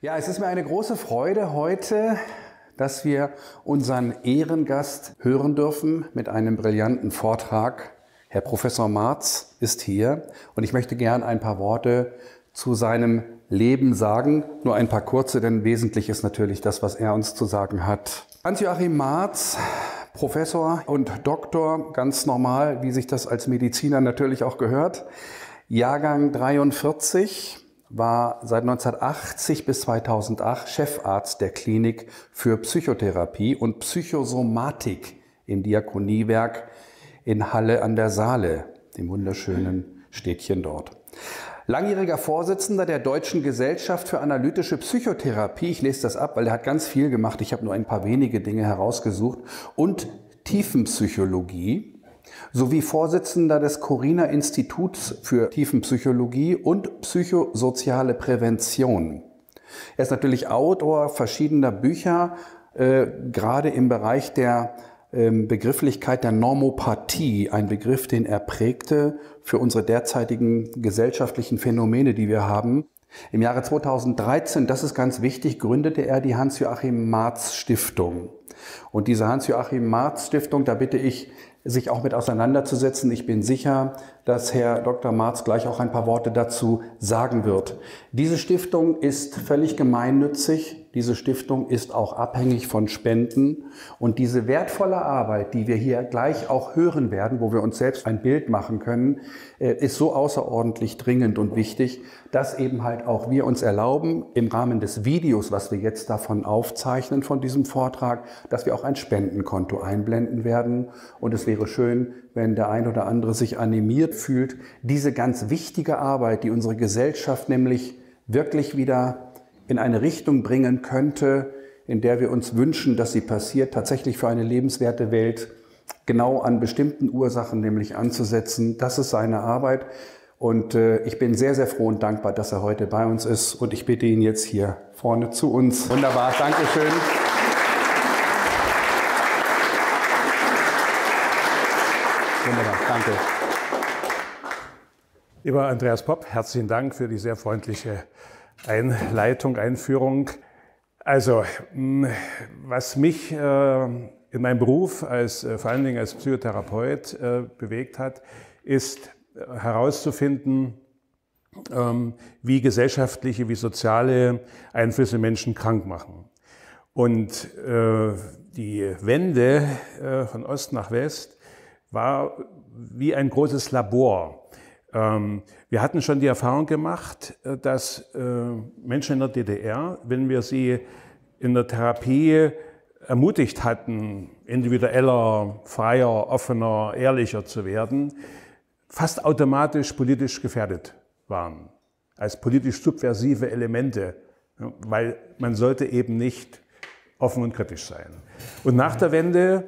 Ja, es ist mir eine große Freude heute, dass wir unseren Ehrengast hören dürfen mit einem brillanten Vortrag. Herr Professor Marz ist hier und ich möchte gern ein paar Worte zu seinem Leben sagen. Nur ein paar kurze, denn wesentlich ist natürlich das, was er uns zu sagen hat. Hans-Joachim Marz, Professor und Doktor, ganz normal, wie sich das als Mediziner natürlich auch gehört. Jahrgang 43, war seit 1980 bis 2008 Chefarzt der Klinik für Psychotherapie und Psychosomatik im Diakoniewerk in Halle an der Saale, dem wunderschönen Städtchen dort. Langjähriger Vorsitzender der Deutschen Gesellschaft für analytische Psychotherapie, ich lese das ab, weil er hat ganz viel gemacht, ich habe nur ein paar wenige Dinge herausgesucht, und Tiefenpsychologie sowie Vorsitzender des Corina Instituts für Tiefenpsychologie und psychosoziale Prävention. Er ist natürlich Autor verschiedener Bücher, äh, gerade im Bereich der ähm, Begrifflichkeit der Normopathie, ein Begriff, den er prägte für unsere derzeitigen gesellschaftlichen Phänomene, die wir haben. Im Jahre 2013, das ist ganz wichtig, gründete er die Hans-Joachim Marz Stiftung. Und diese Hans-Joachim Marz Stiftung, da bitte ich sich auch mit auseinanderzusetzen. Ich bin sicher, dass Herr Dr. Marz gleich auch ein paar Worte dazu sagen wird. Diese Stiftung ist völlig gemeinnützig diese Stiftung ist auch abhängig von Spenden. Und diese wertvolle Arbeit, die wir hier gleich auch hören werden, wo wir uns selbst ein Bild machen können, äh, ist so außerordentlich dringend und wichtig, dass eben halt auch wir uns erlauben, im Rahmen des Videos, was wir jetzt davon aufzeichnen, von diesem Vortrag, dass wir auch ein Spendenkonto einblenden werden. Und es wäre schön, wenn der ein oder andere sich animiert fühlt, diese ganz wichtige Arbeit, die unsere Gesellschaft nämlich wirklich wieder in eine Richtung bringen könnte, in der wir uns wünschen, dass sie passiert, tatsächlich für eine lebenswerte Welt genau an bestimmten Ursachen nämlich anzusetzen. Das ist seine Arbeit. Und äh, ich bin sehr, sehr froh und dankbar, dass er heute bei uns ist. Und ich bitte ihn jetzt hier vorne zu uns. Wunderbar, Dankeschön. Wunderbar, danke. Lieber Andreas Popp, herzlichen Dank für die sehr freundliche Einleitung, Einführung. Also, hm, was mich äh, in meinem Beruf als, äh, vor allen Dingen als Psychotherapeut äh, bewegt hat, ist herauszufinden, ähm, wie gesellschaftliche, wie soziale Einflüsse Menschen krank machen. Und die Wende von Ost nach West war wie ein großes Labor. Ähm, wir hatten schon die Erfahrung gemacht, äh, dass äh, Menschen in der DDR, wenn wir sie in der Therapie ermutigt hatten, individueller, freier, offener, ehrlicher zu werden, fast automatisch politisch gefährdet waren, als politisch subversive Elemente, weil man sollte eben nicht offen und kritisch sein. Und nach der Wende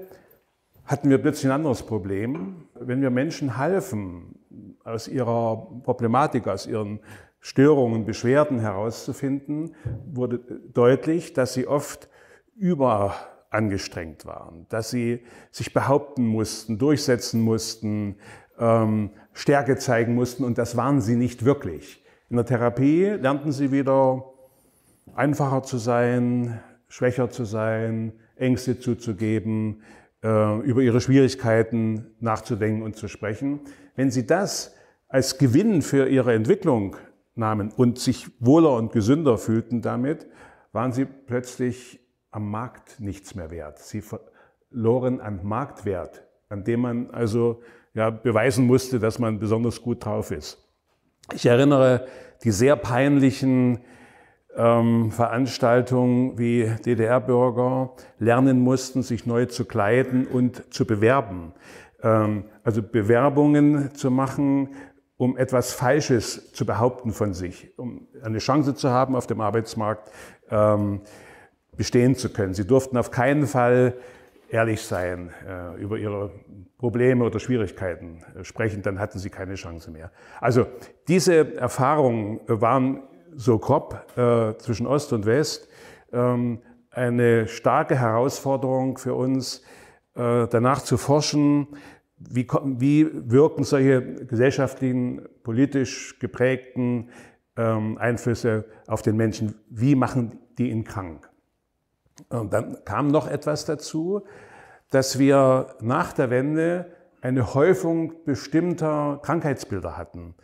hatten wir plötzlich ein anderes Problem. Wenn wir Menschen halfen, aus ihrer Problematik, aus ihren Störungen, Beschwerden herauszufinden, wurde deutlich, dass sie oft überangestrengt waren, dass sie sich behaupten mussten, durchsetzen mussten, ähm, Stärke zeigen mussten und das waren sie nicht wirklich. In der Therapie lernten sie wieder einfacher zu sein, schwächer zu sein, Ängste zuzugeben, äh, über ihre Schwierigkeiten nachzudenken und zu sprechen. Wenn sie das als Gewinn für ihre Entwicklung nahmen und sich wohler und gesünder fühlten damit, waren sie plötzlich am Markt nichts mehr wert. Sie verloren an Marktwert, an dem man also ja, beweisen musste, dass man besonders gut drauf ist. Ich erinnere die sehr peinlichen ähm, Veranstaltungen wie DDR-Bürger lernen mussten, sich neu zu kleiden und zu bewerben. Ähm, also Bewerbungen zu machen, um etwas Falsches zu behaupten von sich, um eine Chance zu haben, auf dem Arbeitsmarkt ähm, bestehen zu können. Sie durften auf keinen Fall ehrlich sein äh, über ihre Probleme oder Schwierigkeiten äh, sprechen, dann hatten sie keine Chance mehr. Also diese Erfahrungen waren Sokop äh, zwischen Ost und West ähm, eine starke Herausforderung für uns, äh, danach zu forschen, wie, wie, wirken solche gesellschaftlichen, politisch geprägten ähm, Einflüsse auf den Menschen, wie machen die ihn krank. Und dann kam noch etwas dazu, dass wir nach der Wende eine Häufung bestimmter Krankheitsbilder hatten.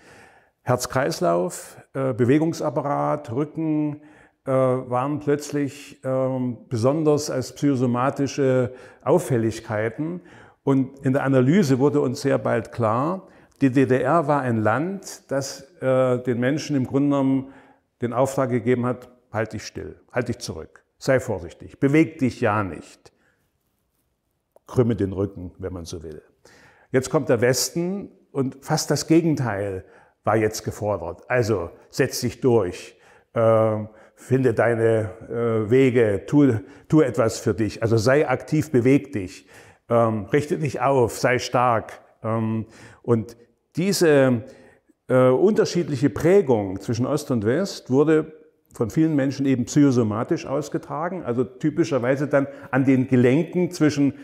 Herz-Kreislauf, äh, Bewegungsapparat, Rücken äh, waren plötzlich ähm, besonders als psychosomatische Auffälligkeiten. Und in der Analyse wurde uns sehr bald klar, die DDR war ein Land, das äh, den Menschen im Grunde genommen den Auftrag gegeben hat, halt dich still, halt dich zurück, sei vorsichtig, beweg dich ja nicht. Krümme den Rücken, wenn man so will. Jetzt kommt der Westen und fast das Gegenteil war jetzt gefordert. Also setz dich durch, äh, finde deine äh, Wege, tu, tu etwas für dich. Also sei aktiv, beweg dich, ähm, richte dich auf, sei stark. Ähm, und diese äh, unterschiedliche Prägung zwischen Ost und West wurde von vielen Menschen eben psychosomatisch ausgetragen, also typischerweise dann an den Gelenken zwischen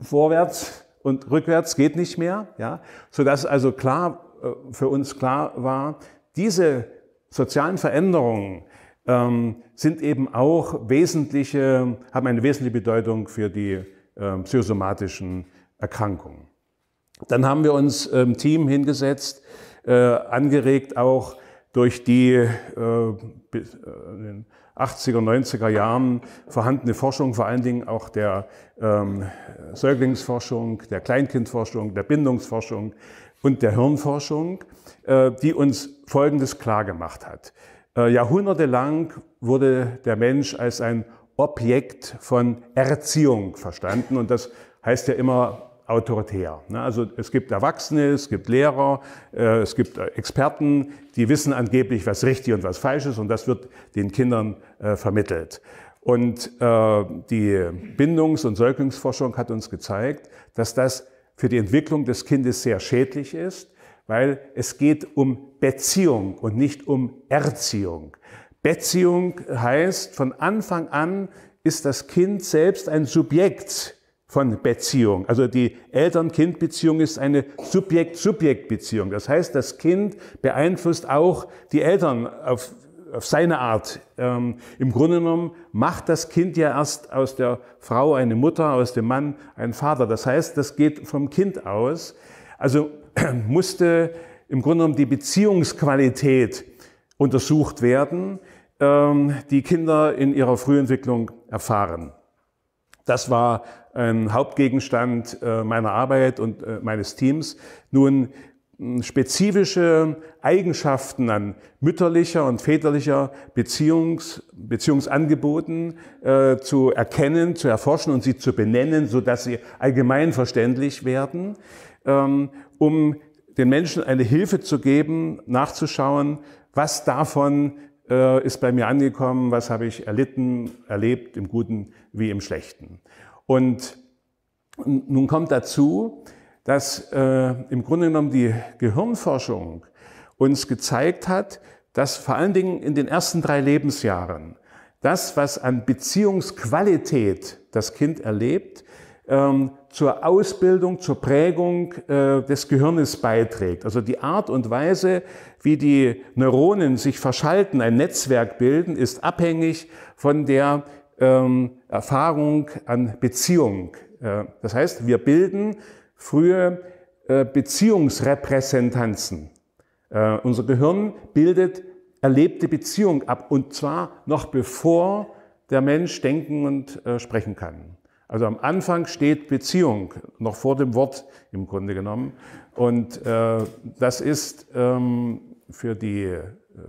vorwärts und rückwärts geht nicht mehr, ja, sodass also klar äh, für uns klar war, diese sozialen Veränderungen ähm, sind eben auch wesentliche, haben eine wesentliche Bedeutung für die äh, psychosomatischen Erkrankungen. Dann haben wir uns im ähm, Team hingesetzt, äh, angeregt auch durch die äh, äh in den 80er, 90er Jahren vorhandene Forschung, vor allen Dingen auch der ähm, Säuglingsforschung, der Kleinkindforschung, der Bindungsforschung, und der Hirnforschung, äh, die uns Folgendes klargemacht hat. Äh, Jahrhundertelang wurde der Mensch als ein Objekt von Erziehung verstanden und das heißt ja immer autoritär. Ne? Also es gibt Erwachsene, es gibt Lehrer, äh, es gibt Experten, die wissen angeblich, was richtig und was falsch ist und das wird den Kindern vermittelt. Und die Bindungs- und Säuglingsforschung hat uns gezeigt, dass das für die Entwicklung des Kindes sehr schädlich ist, weil es geht um Beziehung und nicht um Erziehung. Beziehung heißt, von Anfang an ist das Kind selbst ein Subjekt von Beziehung. Also die Eltern-Kind-Beziehung ist eine Subjekt-Subjekt-Beziehung. Das heißt, das Kind beeinflusst auch die Eltern auf auf seine Art. Ähm, Im Grunde genommen macht das Kind ja erst aus der Frau eine Mutter, aus dem Mann einen Vater. Das heißt, das geht vom Kind aus. Also musste im Grunde genommen die Beziehungsqualität untersucht werden, ähm, die Kinder in ihrer Frühentwicklung erfahren. Das war ein Hauptgegenstand äh, meiner Arbeit und äh, meines Teams. Nun, ähm, spezifische Eigenschaften an mütterlicher und väterlicher Beziehungs, Beziehungsangeboten äh, zu erkennen, zu erforschen und sie zu benennen, so dass sie allgemein verständlich werden, ähm, um den Menschen eine Hilfe zu geben, nachzuschauen, was davon äh, ist bei mir angekommen, was habe ich erlitten, erlebt, im Guten wie im Schlechten. Und nun kommt dazu, dass äh, im Grunde genommen die Gehirnforschung uns gezeigt hat, dass vor allen Dingen in den ersten drei Lebensjahren das, was an Beziehungsqualität das Kind erlebt, ähm, zur Ausbildung, zur Prägung äh, des Gehirnes beiträgt. Also die Art und Weise, wie die Neuronen sich verschalten, ein Netzwerk bilden, ist abhängig von der ähm, Erfahrung an Beziehung. Äh, das heißt, wir bilden frühe äh, Beziehungsrepräsentanzen. Äh, unser Gehirn bildet erlebte Beziehung ab und zwar noch bevor der Mensch denken und äh, sprechen kann. Also am Anfang steht Beziehung, noch vor dem Wort im Grunde genommen. Und das ist ähm, für die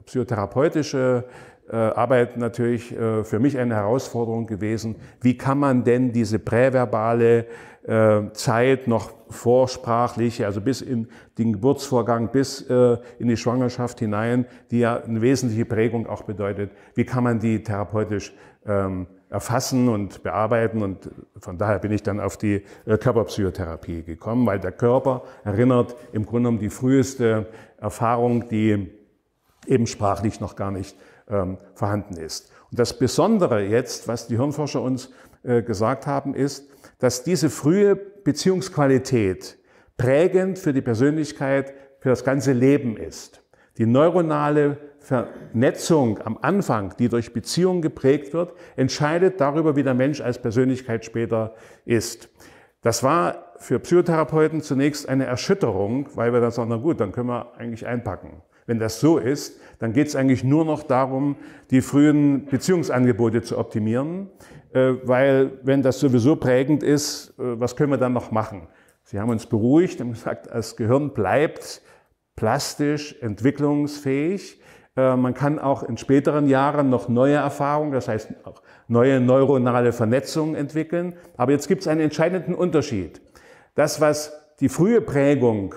psychotherapeutische äh, äh, Arbeit natürlich äh, für mich eine Herausforderung gewesen. Wie kann man denn diese präverbale äh, Zeit noch vorsprachlich, also bis in den Geburtsvorgang, bis in die Schwangerschaft hinein, die ja eine wesentliche Prägung auch bedeutet, wie kann man die therapeutisch ähm, erfassen und bearbeiten. Und von daher bin ich dann auf die Körperpsychotherapie gekommen, weil der Körper erinnert im Grunde um die früheste Erfahrung, die eben sprachlich noch gar nicht ähm, vorhanden ist. Und das Besondere jetzt, was die Hirnforscher uns äh, gesagt haben, ist, dass diese frühe Beziehungsqualität prägend für die Persönlichkeit, für das ganze Leben ist. Die neuronale Vernetzung am Anfang, die durch Beziehungen geprägt wird, entscheidet darüber, wie der Mensch als Persönlichkeit später ist. Das war für Psychotherapeuten zunächst eine Erschütterung, weil wir dann sagen, na gut, dann können wir eigentlich einpacken. Wenn das so ist, dann geht es eigentlich nur noch darum, die frühen Beziehungsangebote zu optimieren, äh, weil wenn das sowieso prägend ist, äh, was können wir dann noch machen? Sie haben uns beruhigt und gesagt, das Gehirn bleibt plastisch, entwicklungsfähig. Äh, man kann auch in späteren Jahren noch neue Erfahrungen, das heißt auch neue neuronale Vernetzungen entwickeln. Aber jetzt gibt es einen entscheidenden Unterschied. Das, was die frühe Prägung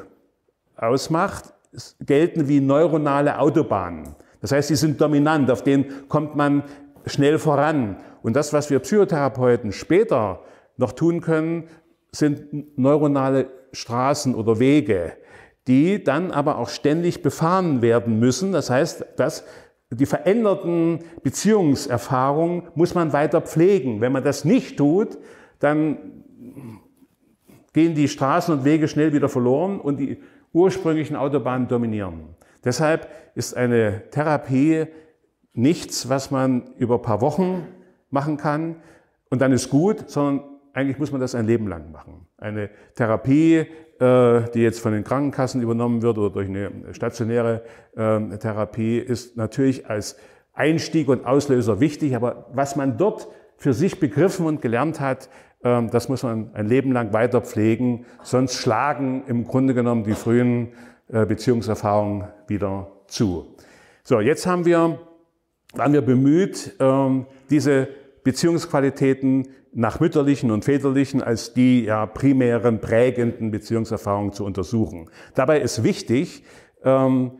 ausmacht, gelten wie neuronale Autobahnen. Das heißt, sie sind dominant, auf denen kommt man schnell voran. Und das, was wir Psychotherapeuten später noch tun können, sind neuronale Straßen oder Wege, die dann aber auch ständig befahren werden müssen. Das heißt, dass die veränderten Beziehungserfahrungen muss man weiter pflegen. Wenn man das nicht tut, dann gehen die Straßen und Wege schnell wieder verloren und die ursprünglichen Autobahnen dominieren. Deshalb ist eine Therapie nichts, was man über ein paar Wochen machen kann und dann ist gut, sondern eigentlich muss man das ein Leben lang machen. Eine Therapie, äh, die jetzt von den Krankenkassen übernommen wird oder durch eine stationäre äh, Therapie, ist natürlich als Einstieg und Auslöser wichtig, aber was man dort für sich begriffen und gelernt hat, ähm, das muss man ein Leben lang weiter pflegen, sonst schlagen im Grunde genommen die frühen äh, Beziehungserfahrungen wieder zu. So, jetzt haben wir, waren wir bemüht, ähm, diese Beziehungsqualitäten nach mütterlichen und väterlichen als die ja, primären prägenden Beziehungserfahrungen zu untersuchen. Dabei ist wichtig ähm,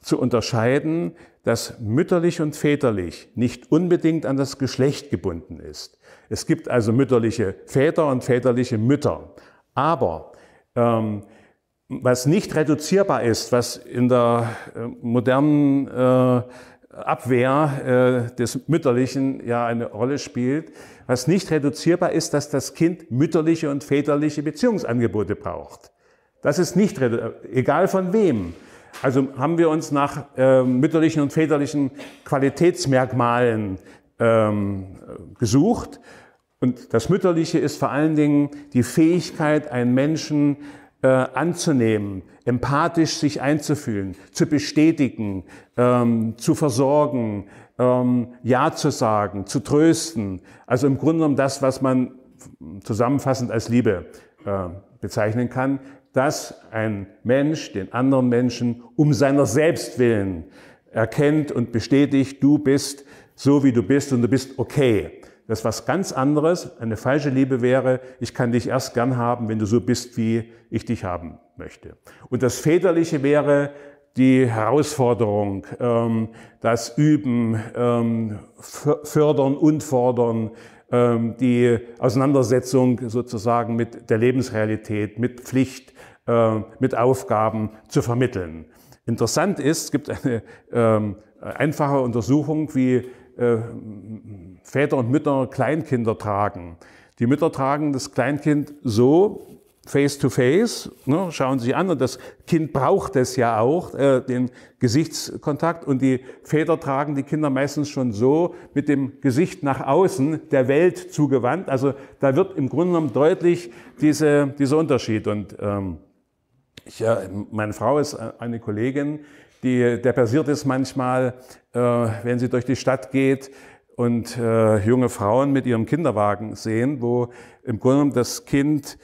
zu unterscheiden, dass mütterlich und väterlich nicht unbedingt an das Geschlecht gebunden ist. Es gibt also mütterliche Väter und väterliche Mütter. Aber ähm, was nicht reduzierbar ist, was in der äh, modernen äh, Abwehr äh, des Mütterlichen ja eine Rolle spielt, was nicht reduzierbar ist, dass das Kind mütterliche und väterliche Beziehungsangebote braucht. Das ist nicht äh, egal von wem. Also haben wir uns nach äh, mütterlichen und väterlichen Qualitätsmerkmalen ähm, gesucht. Und das Mütterliche ist vor allen Dingen die Fähigkeit, einen Menschen äh, anzunehmen, empathisch sich einzufühlen, zu bestätigen, ähm, zu versorgen, ähm, Ja zu sagen, zu trösten. Also im Grunde genommen das, was man zusammenfassend als Liebe äh, bezeichnen kann, dass ein Mensch den anderen Menschen um seiner selbst willen erkennt und bestätigt, du bist so wie du bist und du bist okay. Das ist was ganz anderes. Eine falsche Liebe wäre, ich kann dich erst gern haben, wenn du so bist, wie ich dich haben möchte. Und das Väterliche wäre die Herausforderung, ähm, das Üben, ähm, Fördern und Fordern, ähm, die Auseinandersetzung sozusagen mit der Lebensrealität, mit Pflicht, mit Aufgaben zu vermitteln. Interessant ist, es gibt eine einfache Untersuchung, wie äh, Väter und Mütter Kleinkinder tragen. Die Mütter tragen das Kleinkind so, face to face, ne, schauen sich an und das Kind braucht es ja auch, äh, den Gesichtskontakt und die Väter tragen die Kinder meistens schon so mit dem Gesicht nach außen der Welt zugewandt. Also da wird im Grunde genommen deutlich diese, dieser Unterschied und ähm, ich, äh, meine Frau ist äh, eine Kollegin, die, der passiert es manchmal, äh, wenn sie durch die Stadt geht und äh, junge Frauen mit ihrem Kinderwagen sehen, wo im Grunde das Kind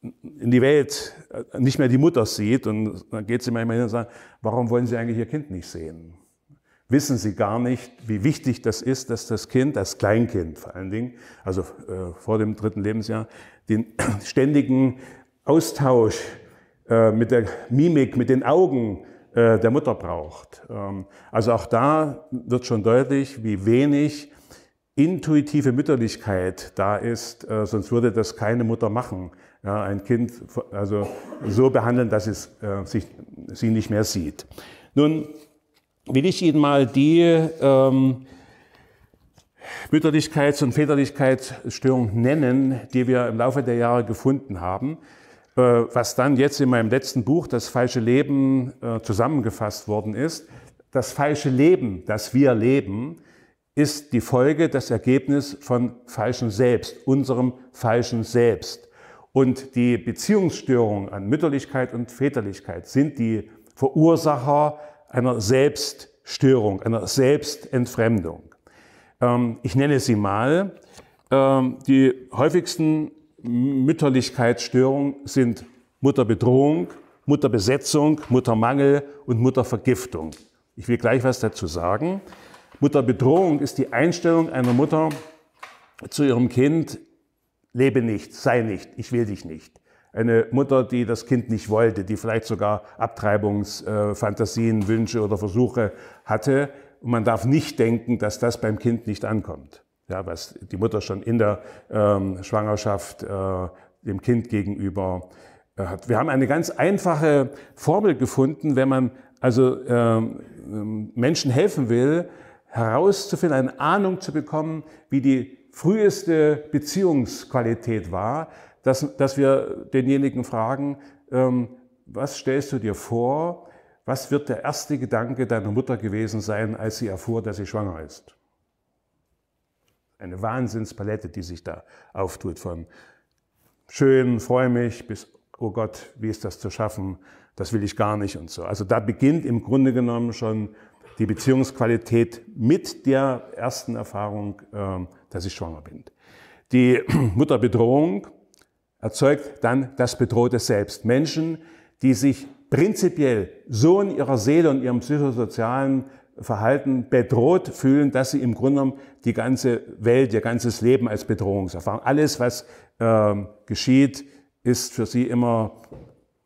in die Welt äh, nicht mehr die Mutter sieht. Und dann geht sie manchmal hin und sagt, warum wollen Sie eigentlich Ihr Kind nicht sehen? Wissen Sie gar nicht, wie wichtig das ist, dass das Kind, das Kleinkind vor allen Dingen, also äh, vor dem dritten Lebensjahr, den ständigen Austausch äh, mit der Mimik, mit den Augen äh, der Mutter braucht. Ähm, also auch da wird schon deutlich, wie wenig intuitive Mütterlichkeit da ist, äh, sonst würde das keine Mutter machen. ein Kind also so behandeln, dass es äh, sich, sie nicht mehr sieht. Nun will ich Ihnen mal die ähm, Mütterlichkeits- und Väterlichkeitsstörung nennen, die wir im Laufe der Jahre gefunden haben. Äh, was dann jetzt in meinem letzten Buch, das falsche Leben, äh, zusammengefasst worden ist. Das falsche Leben, das wir leben, ist die Folge, das Ergebnis von falschem Selbst, unserem falschen Selbst. Und die Beziehungsstörungen an Mütterlichkeit und Väterlichkeit sind die Verursacher einer Selbststörung, einer Selbstentfremdung. Ähm, ich nenne sie mal ähm, die häufigsten Mütterlichkeitsstörung sind Mutterbedrohung, Mutterbesetzung, Muttermangel und Muttervergiftung. Ich will gleich was dazu sagen. Mutterbedrohung ist die Einstellung einer Mutter zu ihrem Kind, lebe nicht, sei nicht, ich will dich nicht. Eine Mutter, die das Kind nicht wollte, die vielleicht sogar Abtreibungsfantasien, Wünsche oder Versuche hatte. Und man darf nicht denken, dass das beim Kind nicht ankommt. Ja, was die Mutter schon in der ähm, Schwangerschaft äh, dem Kind gegenüber äh, hat. Wir haben eine ganz einfache Formel gefunden, wenn man also ähm, ähm, Menschen helfen will, herauszufinden, eine Ahnung zu bekommen, wie die früheste Beziehungsqualität war, dass, dass wir denjenigen fragen, ähm, was stellst du dir vor, was wird der erste Gedanke deiner Mutter gewesen sein, als sie erfuhr, dass sie schwanger ist? Eine Wahnsinnspalette, die sich da auftut von schön, freue mich, bis, oh Gott, wie ist das zu schaffen, das will ich gar nicht und so. Also da beginnt im Grunde genommen schon die Beziehungsqualität mit der ersten Erfahrung, ähm, dass ich schwanger bin. Die Mutterbedrohung erzeugt dann das bedrohte Selbst. Menschen, die sich prinzipiell so in ihrer Seele und ihrem psychosozialen Verhalten bedroht fühlen, dass sie im Grunde genommen die ganze Welt, ihr ganzes Leben als Bedrohungserfahrung, alles, was äh, geschieht, ist für sie immer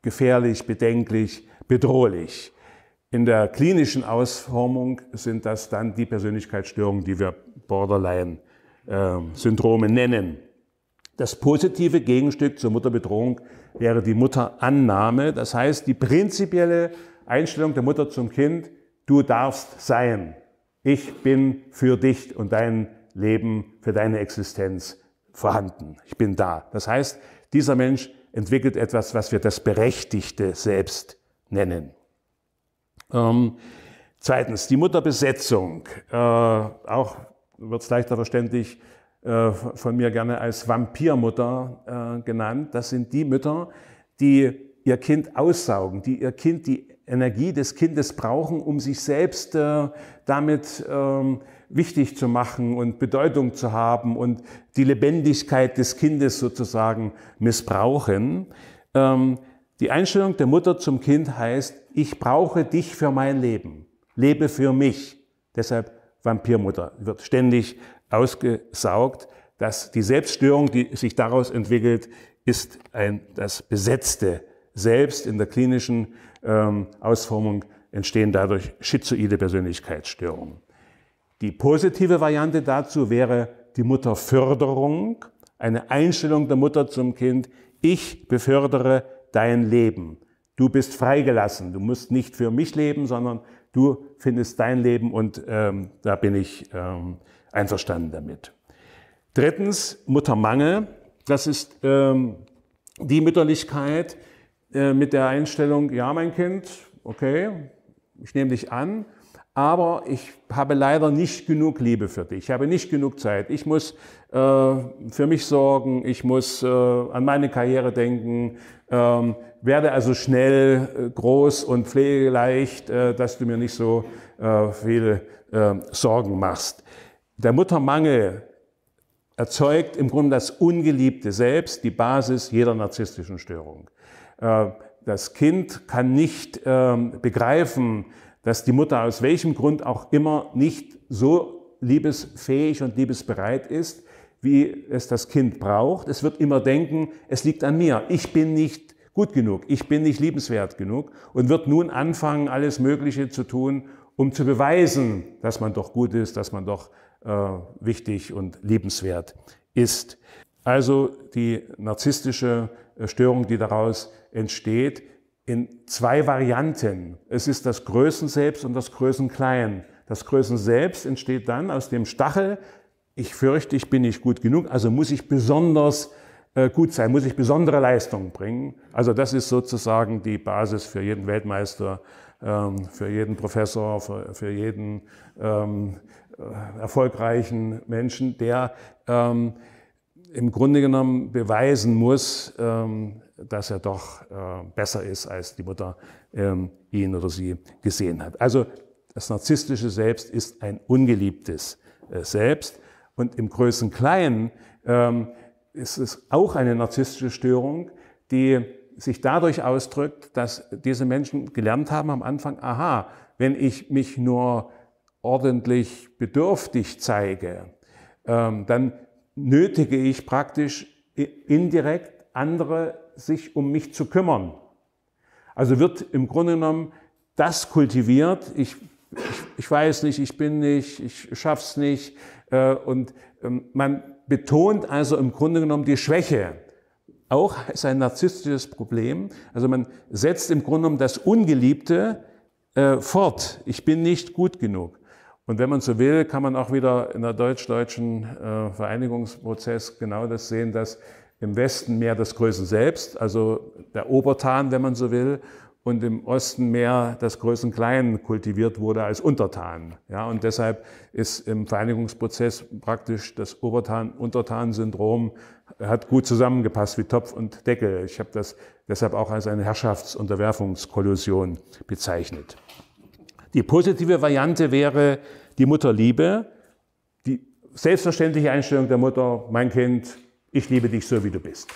gefährlich, bedenklich, bedrohlich. In der klinischen Ausformung sind das dann die Persönlichkeitsstörungen, die wir Borderline-Syndrome äh, nennen. Das positive Gegenstück zur Mutterbedrohung wäre die Mutterannahme, das heißt die prinzipielle Einstellung der Mutter zum Kind, du darfst sein. Ich bin für dich und dein Leben, für deine Existenz vorhanden. Ich bin da. Das heißt, dieser Mensch entwickelt etwas, was wir das berechtigte Selbst nennen. Ähm, zweitens, die Mutterbesetzung. Äh, auch wird es leichter verständlich äh, von mir gerne als Vampirmutter äh, genannt. Das sind die Mütter, die ihr Kind aussaugen, die ihr Kind, die Energie des Kindes brauchen, um sich selbst äh, damit ähm, wichtig zu machen und Bedeutung zu haben und die Lebendigkeit des Kindes sozusagen missbrauchen. Ähm, die Einstellung der Mutter zum Kind heißt, ich brauche dich für mein Leben, lebe für mich. Deshalb Vampirmutter wird ständig ausgesaugt. Dass die Selbststörung, die sich daraus entwickelt, ist ein, das besetzte selbst in der klinischen ähm, Ausformung entstehen dadurch schizoide Persönlichkeitsstörungen. Die positive Variante dazu wäre die Mutterförderung, eine Einstellung der Mutter zum Kind, ich befördere dein Leben. Du bist freigelassen, du musst nicht für mich leben, sondern du findest dein Leben und ähm, da bin ich ähm, einverstanden damit. Drittens, Muttermangel, das ist ähm, die Mütterlichkeit, äh, mit der Einstellung, ja, mein Kind, okay, ich nehme dich an, aber ich habe leider nicht genug Liebe für dich, ich habe nicht genug Zeit, ich muss äh, für mich sorgen, ich muss äh, an meine Karriere denken, ähm, werde also schnell äh, groß und pflegeleicht, äh, dass du mir nicht so viele ähm, Sorgen machst. Der Muttermangel erzeugt im Grunde das ungeliebte Selbst, die Basis jeder narzisstischen Störung. Äh, das Kind kann nicht ähm, begreifen, dass die Mutter aus welchem Grund auch immer nicht so liebesfähig und liebesbereit ist, wie es das Kind braucht. Es wird immer denken, es liegt an mir. Ich bin nicht gut genug. Ich bin nicht liebenswert genug und wird nun anfangen, alles Mögliche zu tun, um zu beweisen, dass man doch gut ist, dass man doch äh, wichtig und liebenswert ist. Also die narzisstische äh, Störung, die daraus entsteht, in zwei Varianten. Es ist das Größenselbst und das Größenklein. Das Größenselbst entsteht dann aus dem Stachel, ich fürchte, ich bin nicht gut genug, also muss ich besonders äh, gut sein, muss ich besondere Leistungen bringen. Also das ist sozusagen die Basis für jeden Weltmeister, ähm, für jeden Professor, für, jeden ähm, äh, erfolgreichen Menschen, der ähm, im Grunde genommen beweisen muss, ähm, dass er doch äh, besser ist, als die Mutter ähm, ihn oder sie gesehen hat. Also das narzisstische Selbst ist ein ungeliebtes äh, Selbst. Und im Größen Kleinen ähm, ist es auch eine narzisstische Störung, die sich dadurch ausdrückt, dass diese Menschen gelernt haben am Anfang, aha, wenn ich mich nur ordentlich bedürftig zeige, dann nötige ich praktisch indirekt andere, sich um mich zu kümmern. Also wird im Grunde genommen das kultiviert. Ich, ich, ich weiß nicht, ich bin nicht, ich schaff's nicht. Äh, und ähm, man betont also im Grunde genommen die Schwäche. Auch ist ein narzisstisches Problem. Also man setzt im Grunde genommen das Ungeliebte äh, fort. Ich bin nicht gut genug. Und wenn man so will, kann man auch wieder in der deutsch-deutschen äh, Vereinigungsprozess genau das sehen, dass im Westen mehr das Größen selbst, also der Obertan, wenn man so will, und im Osten mehr das Größen Klein kultiviert wurde als Untertan. Ja, und deshalb ist im Vereinigungsprozess praktisch das Obertan-Untertan-Syndrom äh, hat gut zusammengepasst wie Topf und Deckel. Ich habe das deshalb auch als eine Herrschaftsunterwerfungskollusion bezeichnet. Die positive Variante wäre die Mutterliebe, die selbstverständliche Einstellung der Mutter, mein Kind, ich liebe dich so, wie du bist.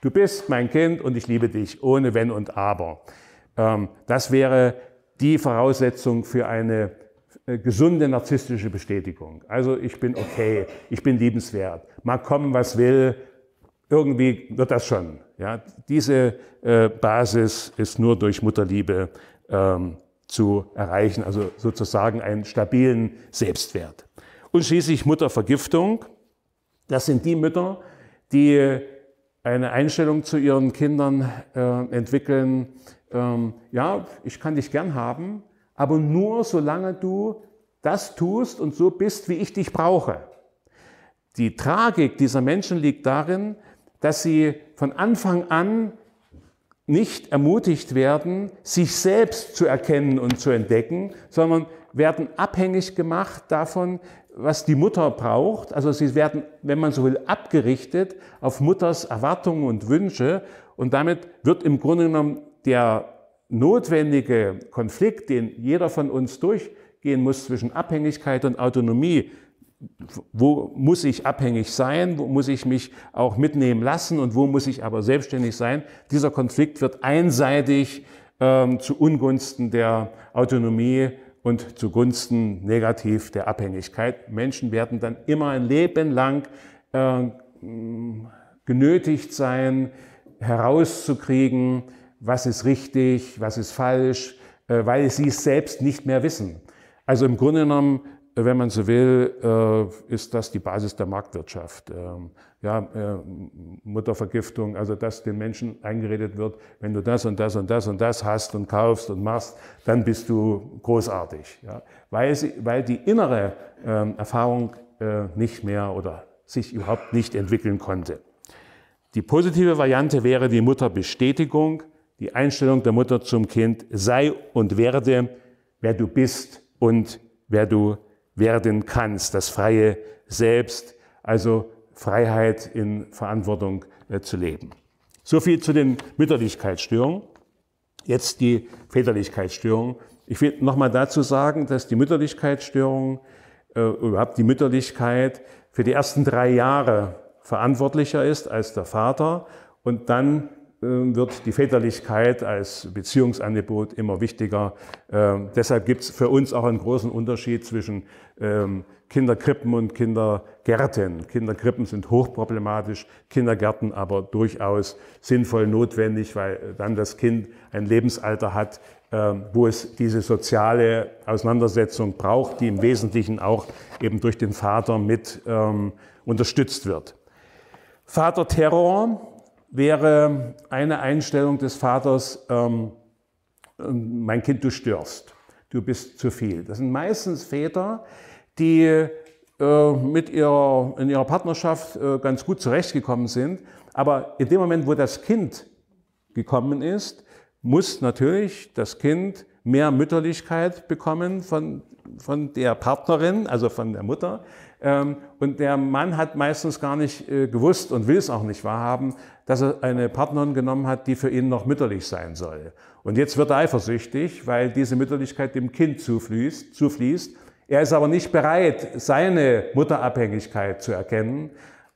Du bist mein Kind und ich liebe dich, ohne wenn und aber. Ähm, das wäre die Voraussetzung für eine äh, gesunde narzisstische Bestätigung. Also ich bin okay, ich bin liebenswert, mag kommen, was will, irgendwie wird das schon. Ja, diese äh, Basis ist nur durch Mutterliebe ähm, zu erreichen, also sozusagen einen stabilen Selbstwert. Und schließlich Muttervergiftung. Das sind die Mütter, die eine Einstellung zu ihren Kindern äh, entwickeln, ähm, ja, ich kann dich gern haben, aber nur solange du das tust und so bist, wie ich dich brauche. Die Tragik dieser Menschen liegt darin, dass sie von Anfang an nicht ermutigt werden, sich selbst zu erkennen und zu entdecken, sondern werden abhängig gemacht davon, was die Mutter braucht. Also sie werden, wenn man so will, abgerichtet auf Mutters Erwartungen und Wünsche. Und damit wird im Grunde genommen der notwendige Konflikt, den jeder von uns durchgehen muss zwischen Abhängigkeit und Autonomie, wo muss ich abhängig sein, wo muss ich mich auch mitnehmen lassen und wo muss ich aber selbstständig sein. Dieser Konflikt wird einseitig ähm, zu Ungunsten der Autonomie und zugunsten negativ der Abhängigkeit. Menschen werden dann immer ein Leben lang äh, genötigt sein, herauszukriegen, was ist richtig, was ist falsch, äh, weil sie es selbst nicht mehr wissen. Also im Grunde genommen wenn man so will, äh, ist das die Basis der Marktwirtschaft. Ähm, ja, äh, Muttervergiftung, also dass den Menschen eingeredet wird, wenn du das und das und das und das hast und kaufst und machst, dann bist du großartig. Ja, weil, sie, weil die innere ähm, Erfahrung äh, nicht mehr oder sich überhaupt nicht entwickeln konnte. Die positive Variante wäre die Mutterbestätigung, die Einstellung der Mutter zum Kind, sei und werde, wer du bist und wer du bist werden kannst, das freie Selbst, also Freiheit in Verantwortung äh, zu leben. So viel zu den Mütterlichkeitsstörungen. Jetzt die Väterlichkeitsstörung. Ich will nochmal dazu sagen, dass die Mütterlichkeitsstörung, äh, überhaupt die Mütterlichkeit für die ersten drei Jahre verantwortlicher ist als der Vater und dann ähm, wird die Väterlichkeit als Beziehungsangebot immer wichtiger. Ähm, deshalb gibt es für uns auch einen großen Unterschied zwischen ähm, Kinderkrippen und Kindergärten. Kinderkrippen sind hochproblematisch, Kindergärten aber durchaus sinnvoll notwendig, weil dann das Kind ein Lebensalter hat, ähm, wo es diese soziale Auseinandersetzung braucht, die im Wesentlichen auch eben durch den Vater mit ähm, unterstützt wird. Vaterterror wäre eine Einstellung des Vaters, ähm, mein Kind, du störst, du bist zu viel. Das sind meistens Väter, die äh, mit ihrer, in ihrer Partnerschaft äh, ganz gut zurechtgekommen sind, aber in dem Moment, wo das Kind gekommen ist, muss natürlich das Kind mehr Mütterlichkeit bekommen von, von der Partnerin, also von der Mutter, ähm, und der Mann hat meistens gar nicht äh, gewusst und will es auch nicht wahrhaben, dass er eine Partnerin genommen hat, die für ihn noch mütterlich sein soll. Und jetzt wird er eifersüchtig, weil diese Mütterlichkeit dem Kind zufließt. zufließt. Er ist aber nicht bereit, seine Mutterabhängigkeit zu erkennen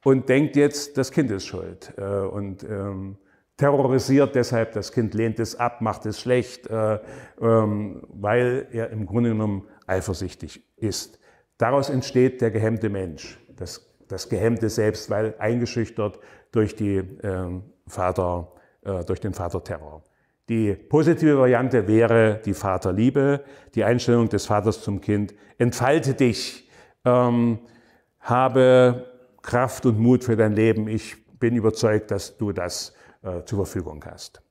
und denkt jetzt, das Kind ist schuld. Äh, und ähm, terrorisiert deshalb das Kind, lehnt es ab, macht es schlecht, äh, ähm, weil er im Grunde genommen eifersüchtig ist. Daraus entsteht der gehemmte Mensch, das, das gehemmte Selbst, weil eingeschüchtert durch, die, äh, Vater, äh, durch den Vaterterror. Die positive Variante wäre die Vaterliebe, die Einstellung des Vaters zum Kind. Entfalte dich, ähm, habe Kraft und Mut für dein Leben. Ich bin überzeugt, dass du das äh, zur Verfügung hast.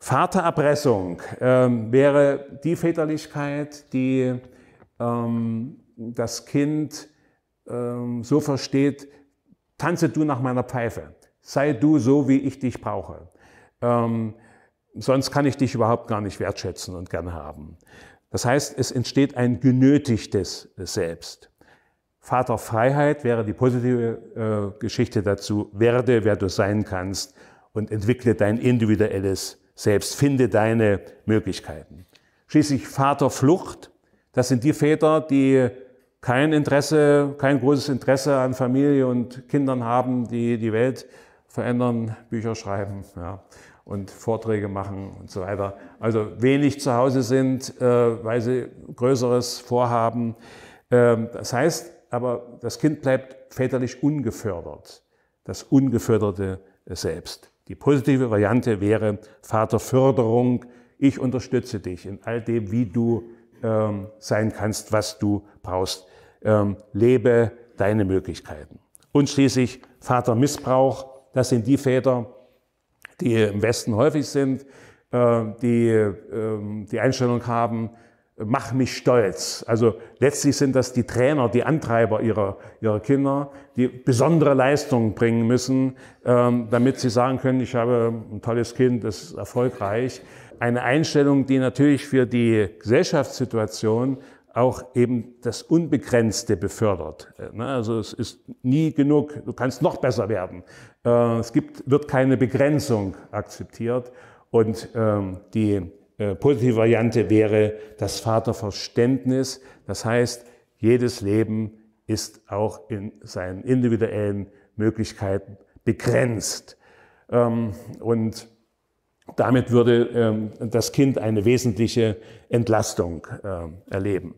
Vatererpressung ähm, wäre die Väterlichkeit, die ähm, das Kind ähm, so versteht, tanze du nach meiner Pfeife, sei du so, wie ich dich brauche. Ähm, sonst kann ich dich überhaupt gar nicht wertschätzen und gern haben. Das heißt, es entsteht ein genötigtes Selbst. Vater Freiheit wäre die positive äh, Geschichte dazu. Werde, wer du sein kannst und entwickle dein individuelles Selbst. Finde deine Möglichkeiten. Schließlich Vater Flucht. Das sind die Väter, die kein Interesse, kein großes Interesse an Familie und Kindern haben, die die Welt verändern, Bücher schreiben ja, und Vorträge machen und so weiter. Also wenig zu Hause sind, äh, weil sie Größeres vorhaben. Ähm, das heißt aber, das Kind bleibt väterlich ungefördert, das ungeförderte Selbst. Die positive Variante wäre Vaterförderung. Ich unterstütze dich in all dem, wie du ähm, sein kannst, was du brauchst ähm, lebe deine Möglichkeiten. Und schließlich Vatermissbrauch, das sind die Väter, die im Westen häufig sind, äh, die äh, die Einstellung haben, mach mich stolz. Also letztlich sind das die Trainer, die Antreiber ihrer, ihrer Kinder, die besondere Leistungen bringen müssen, ähm, damit sie sagen können, ich habe ein tolles Kind, das ist erfolgreich. Eine Einstellung, die natürlich für die Gesellschaftssituation auch eben das Unbegrenzte befördert. Äh, ne? Also es ist nie genug, du kannst noch besser werden. Äh, es gibt, wird keine Begrenzung akzeptiert und ähm, die äh, positive Variante wäre das Vaterverständnis. Das heißt, jedes Leben ist auch in seinen individuellen Möglichkeiten begrenzt. Ähm, und damit würde ähm, das Kind eine wesentliche Entlastung äh, erleben.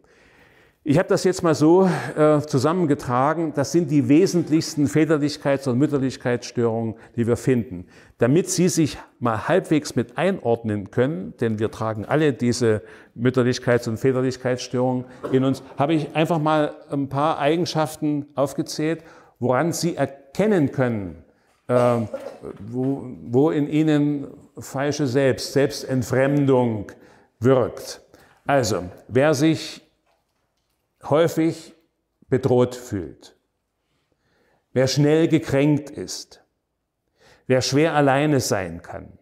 Ich habe das jetzt mal so äh, zusammengetragen. Das sind die wesentlichsten Väterlichkeits- und Mütterlichkeitsstörungen, die wir finden. Damit Sie sich mal halbwegs mit einordnen können, denn wir tragen alle diese Mütterlichkeits- und Väterlichkeitsstörungen in uns, habe ich einfach mal ein paar Eigenschaften aufgezählt, woran Sie erkennen können, ähm, wo, wo in ihnen falsche Selbst, Selbstentfremdung wirkt. Also, wer sich häufig bedroht fühlt, wer schnell gekränkt ist, wer schwer alleine sein kann,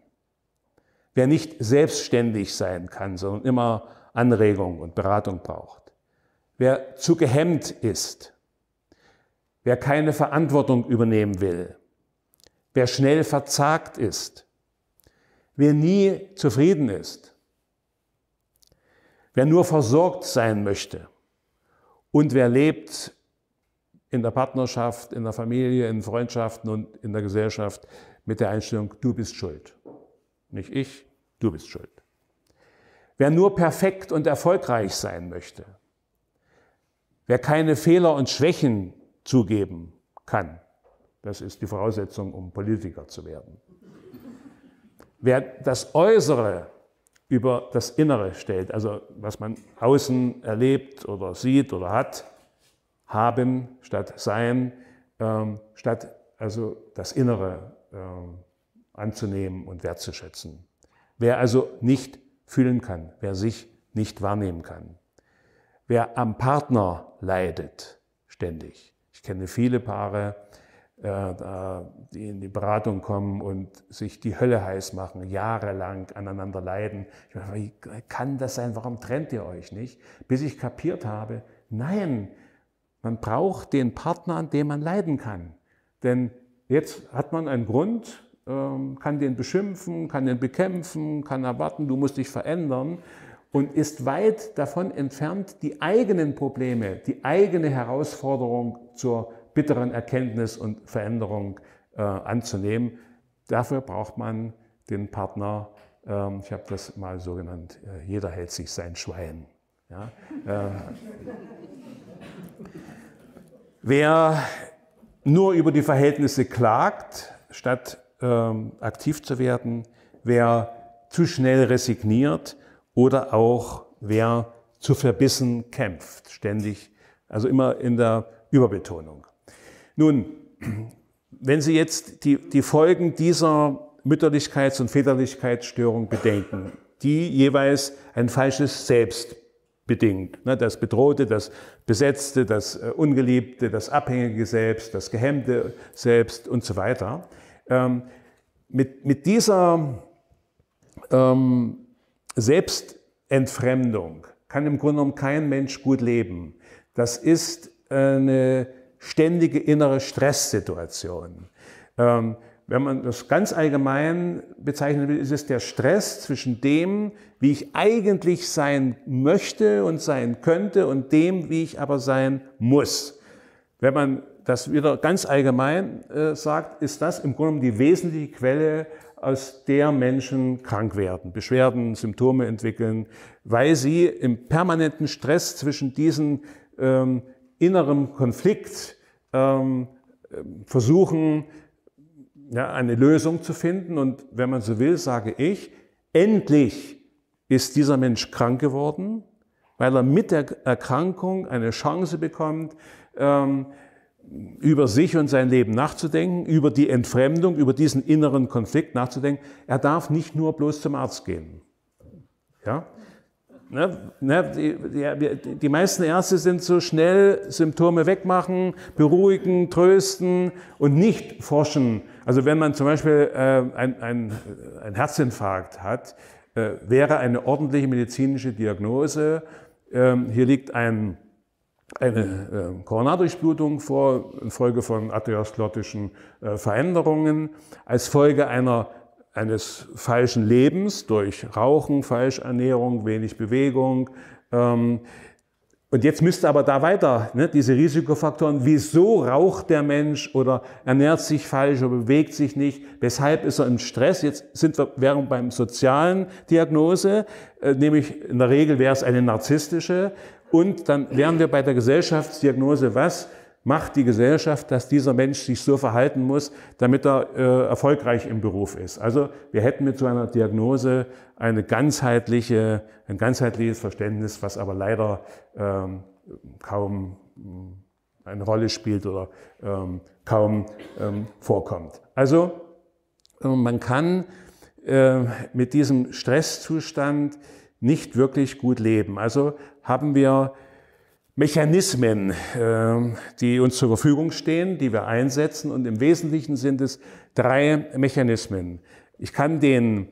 wer nicht selbstständig sein kann, sondern immer Anregung und Beratung braucht, wer zu gehemmt ist, wer keine Verantwortung übernehmen will, wer schnell verzagt ist, wer nie zufrieden ist, wer nur versorgt sein möchte und wer lebt in der Partnerschaft, in der Familie, in Freundschaften und in der Gesellschaft mit der Einstellung, du bist schuld. Nicht ich, du bist schuld. Wer nur perfekt und erfolgreich sein möchte, wer keine Fehler und Schwächen zugeben kann, das ist die Voraussetzung, um Politiker zu werden. Wer das Äußere über das Innere stellt, also was man außen erlebt oder sieht oder hat, haben statt sein, ähm, statt also das Innere ähm, anzunehmen und wertzuschätzen. Wer also nicht fühlen kann, wer sich nicht wahrnehmen kann, wer am Partner leidet ständig. Ich kenne viele Paare, äh, die in die Beratung kommen und sich die Hölle heiß machen, jahrelang aneinander leiden. Ich meine, wie kann das sein? Warum trennt ihr euch nicht? Bis ich kapiert habe, nein, man braucht den Partner, an dem man leiden kann. Denn jetzt hat man einen Grund, ähm, kann den beschimpfen, kann den bekämpfen, kann erwarten, du musst dich verändern und ist weit davon entfernt, die eigenen Probleme, die eigene Herausforderung zur bitteren Erkenntnis und Veränderung äh, anzunehmen. Dafür braucht man den Partner, ähm, ich habe das mal so genannt, äh, jeder hält sich sein Schwein. Ja? Ähm, wer nur über die Verhältnisse klagt, statt ähm, aktiv zu werden, wer zu schnell resigniert oder auch wer zu verbissen kämpft, ständig, also immer in der Überbetonung. Nun, wenn Sie jetzt die, die Folgen dieser Mütterlichkeits- und Väterlichkeitsstörung bedenken, die jeweils ein falsches Selbst bedingt. Ne, das bedrohte, das besetzte, das äh, ungeliebte, das abhängige Selbst, das gehemmte Selbst und so weiter. Ähm, mit, mit dieser ähm, Selbstentfremdung kann im Grunde genommen kein Mensch gut leben. Das ist eine ständige innere Stresssituation. Ähm, wenn man das ganz allgemein bezeichnen will, ist es der Stress zwischen dem, wie ich eigentlich sein möchte und sein könnte und dem, wie ich aber sein muss. Wenn man das wieder ganz allgemein äh, sagt, ist das im Grunde die wesentliche Quelle, aus der Menschen krank werden, Beschwerden, Symptome entwickeln, weil sie im permanenten Stress zwischen diesen ähm, innerem Konflikt ähm, versuchen, ja, eine Lösung zu finden. Und wenn man so will, sage ich, endlich ist dieser Mensch krank geworden, weil er mit der Erkrankung eine Chance bekommt, ähm, über sich und sein Leben nachzudenken, über die Entfremdung, über diesen inneren Konflikt nachzudenken. Er darf nicht nur bloß zum Arzt gehen. Ja? Ne? Ne? Die, die, die meisten Ärzte sind so schnell Symptome wegmachen, beruhigen, trösten und nicht forschen. Also wenn man zum Beispiel äh, einen ein Herzinfarkt hat, äh, wäre eine ordentliche medizinische Diagnose, äh, hier liegt ein eine äh, Koronardurchblutung vor, infolge von atherosklerotischen äh, Veränderungen, als Folge einer eines falschen Lebens durch Rauchen, Falschernährung, wenig Bewegung. Ähm, und jetzt müsste aber da weiter, ne, diese Risikofaktoren, wieso raucht der Mensch oder ernährt sich falsch oder bewegt sich nicht, weshalb ist er im Stress? Jetzt sind wir während beim sozialen Diagnose, äh, nämlich in der Regel wäre es eine narzisstische. Und dann wären wir bei der Gesellschaftsdiagnose, was macht die Gesellschaft, dass dieser Mensch sich so verhalten muss, damit er äh, erfolgreich im Beruf ist. Also wir hätten mit so einer Diagnose eine ganzheitliche, ein ganzheitliches Verständnis, was aber leider ähm, kaum mm, eine Rolle spielt oder ähm, kaum ähm, vorkommt. Also ähm, man kann äh, mit diesem Stresszustand nicht wirklich gut leben. Also haben wir Mechanismen, ähm, die uns zur Verfügung stehen, die wir einsetzen. Und im Wesentlichen sind es drei Mechanismen. Ich kann den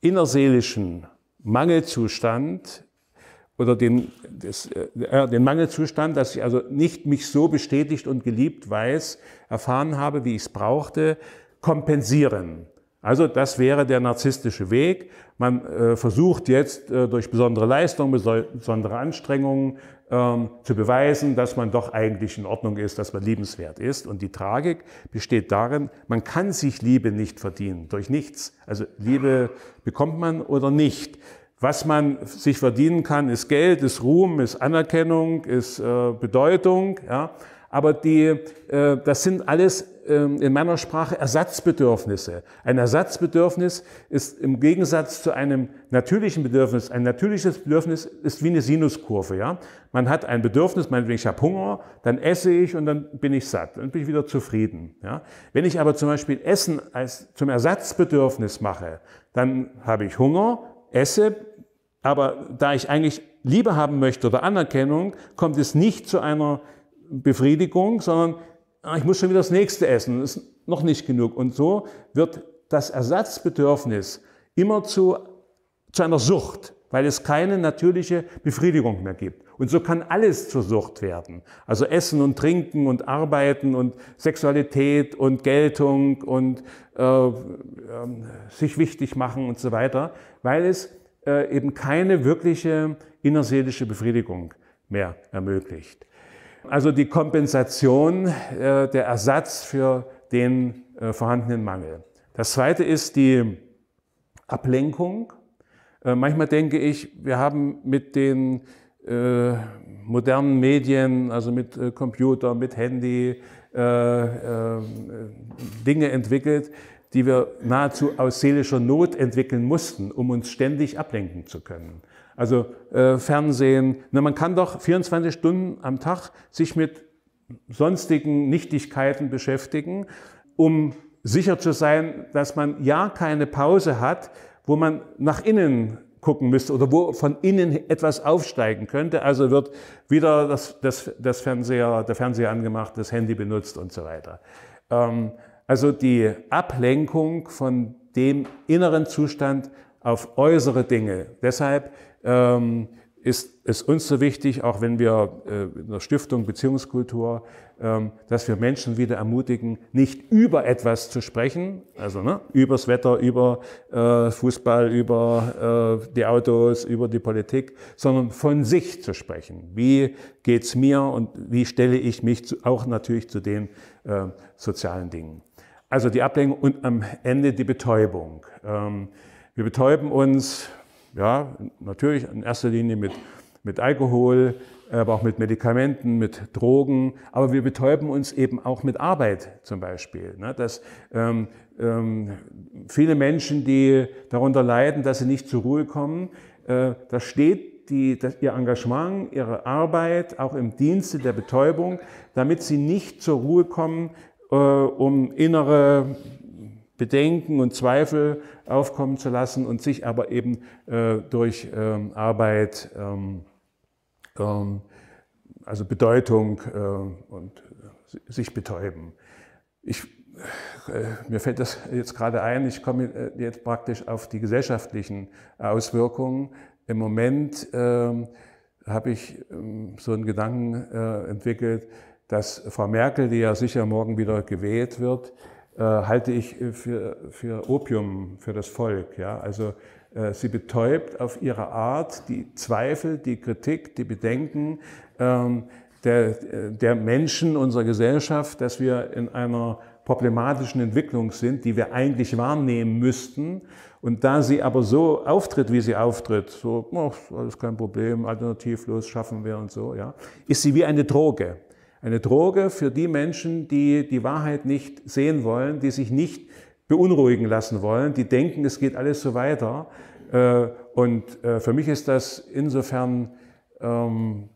innerseelischen Mangelzustand oder den, das, äh, äh den Mangelzustand, dass ich also nicht mich so bestätigt und geliebt weiß, erfahren habe, wie ich es brauchte, kompensieren. Also das wäre der narzisstische Weg. Man äh, versucht jetzt äh, durch besondere Leistungen, besondere Anstrengungen, ähm, zu beweisen, dass man doch eigentlich in Ordnung ist, dass man liebenswert ist. Und die Tragik besteht darin, man kann sich Liebe nicht verdienen, durch nichts. Also Liebe bekommt man oder nicht. Was man sich verdienen kann, ist Geld, ist Ruhm, ist Anerkennung, ist äh, Bedeutung. Ja? aber die, äh, das sind alles ähm, in meiner Sprache Ersatzbedürfnisse. Ein Ersatzbedürfnis ist im Gegensatz zu einem natürlichen Bedürfnis, ein natürliches Bedürfnis ist wie eine Sinuskurve. Ja? Man hat ein Bedürfnis, meinetwegen ich habe Hunger, dann esse ich und dann bin ich satt und bin ich wieder zufrieden. Ja? Wenn ich aber zum Beispiel Essen als, zum Ersatzbedürfnis mache, dann habe ich Hunger, esse, aber da ich eigentlich Liebe haben möchte oder Anerkennung, kommt es nicht zu einer Befriedigung, sondern ah, ich muss schon wieder das nächste essen, das ist noch nicht genug. Und so wird das Ersatzbedürfnis immer zu, zu einer Sucht, weil es keine natürliche Befriedigung mehr gibt. Und so kann alles zur Sucht werden. Also Essen und Trinken und Arbeiten und Sexualität und Geltung und äh, äh, sich wichtig machen und so weiter, weil es äh, eben keine wirkliche innerseelische Befriedigung mehr ermöglicht. Also die Kompensation, äh, der Ersatz für den äh, vorhandenen Mangel. Das zweite ist die Ablenkung. Äh, manchmal denke ich, wir haben mit den modernen Medien, also mit Computer, mit Handy, Dinge entwickelt, die wir nahezu aus seelischer Not entwickeln mussten, um uns ständig ablenken zu können. Also äh, Fernsehen. Na, man kann doch 24 Stunden am Tag sich mit sonstigen Nichtigkeiten beschäftigen, um sicher zu sein, dass man ja keine Pause hat, wo man nach innen gucken müsste oder wo von innen etwas aufsteigen könnte. Also wird wieder das, das, das Fernseher, der Fernseher angemacht, das Handy benutzt und so weiter. Ähm, also die Ablenkung von dem inneren Zustand auf äußere Dinge. Deshalb ähm, ist es uns so wichtig, auch wenn wir äh, in der Stiftung Beziehungskultur, ähm, dass wir Menschen wieder ermutigen, nicht über etwas zu sprechen, also ne, übers Wetter, über äh, Fußball, über äh, die Autos, über die Politik, sondern von sich zu sprechen. Wie geht's mir und wie stelle ich mich zu, auch natürlich zu den äh, sozialen Dingen? Also die Ablenkung und am Ende die Betäubung. Ähm, wir betäuben uns ja, natürlich in erster Linie mit, mit Alkohol, aber auch mit Medikamenten, mit Drogen. Aber wir betäuben uns eben auch mit Arbeit zum Beispiel. Ne? Dass ähm, ähm, viele Menschen, die darunter leiden, dass sie nicht zur Ruhe kommen, äh, da steht die, das, ihr Engagement, ihre Arbeit auch im Dienste der Betäubung, damit sie nicht zur Ruhe kommen, äh, um innere Bedenken und Zweifel aufkommen zu lassen und sich aber eben äh, durch ähm, Arbeit, ähm, ähm, also Bedeutung äh, und äh, sich betäuben. Ich, äh, mir fällt das jetzt gerade ein, ich komme äh, jetzt praktisch auf die gesellschaftlichen Auswirkungen. Im Moment ähm, habe ich ähm, so einen Gedanken entwickelt, dass Frau Merkel, die ja sicher morgen wieder gewählt wird, äh, halte ich äh, für, für Opium für das Volk. Ja? Also äh, sie betäubt auf ihre Art die Zweifel, die Kritik, die Bedenken ähm, der, der Menschen unserer Gesellschaft, dass wir in einer problematischen Entwicklung sind, die wir eigentlich wahrnehmen müssten. Und da sie aber so auftritt, wie sie auftritt, so, oh, alles kein Problem, alternativlos schaffen wir und so, ja, ist sie wie eine Droge. Eine Droge für die Menschen, die die Wahrheit nicht sehen wollen, die sich nicht beunruhigen lassen wollen, die denken, es geht alles so weiter. Äh, und äh, für mich ist das insofern ähm,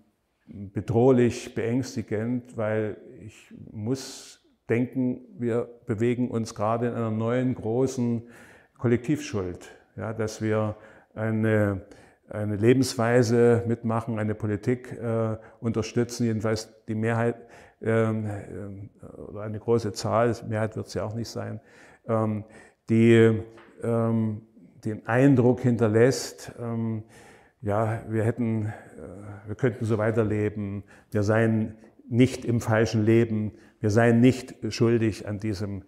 bedrohlich, beängstigend, weil ich muss denken, wir bewegen uns gerade in einer neuen großen Kollektivschuld, ja, dass wir eine eine Lebensweise mitmachen, eine Politik äh, unterstützen. Jedenfalls die Mehrheit ähm, äh, oder eine große Zahl, Mehrheit wird es ja auch nicht sein, ähm, die ähm, den Eindruck hinterlässt, ähm, ja, wir hätten, äh, wir könnten so weiterleben, wir seien nicht im falschen Leben, wir seien nicht schuldig an diesem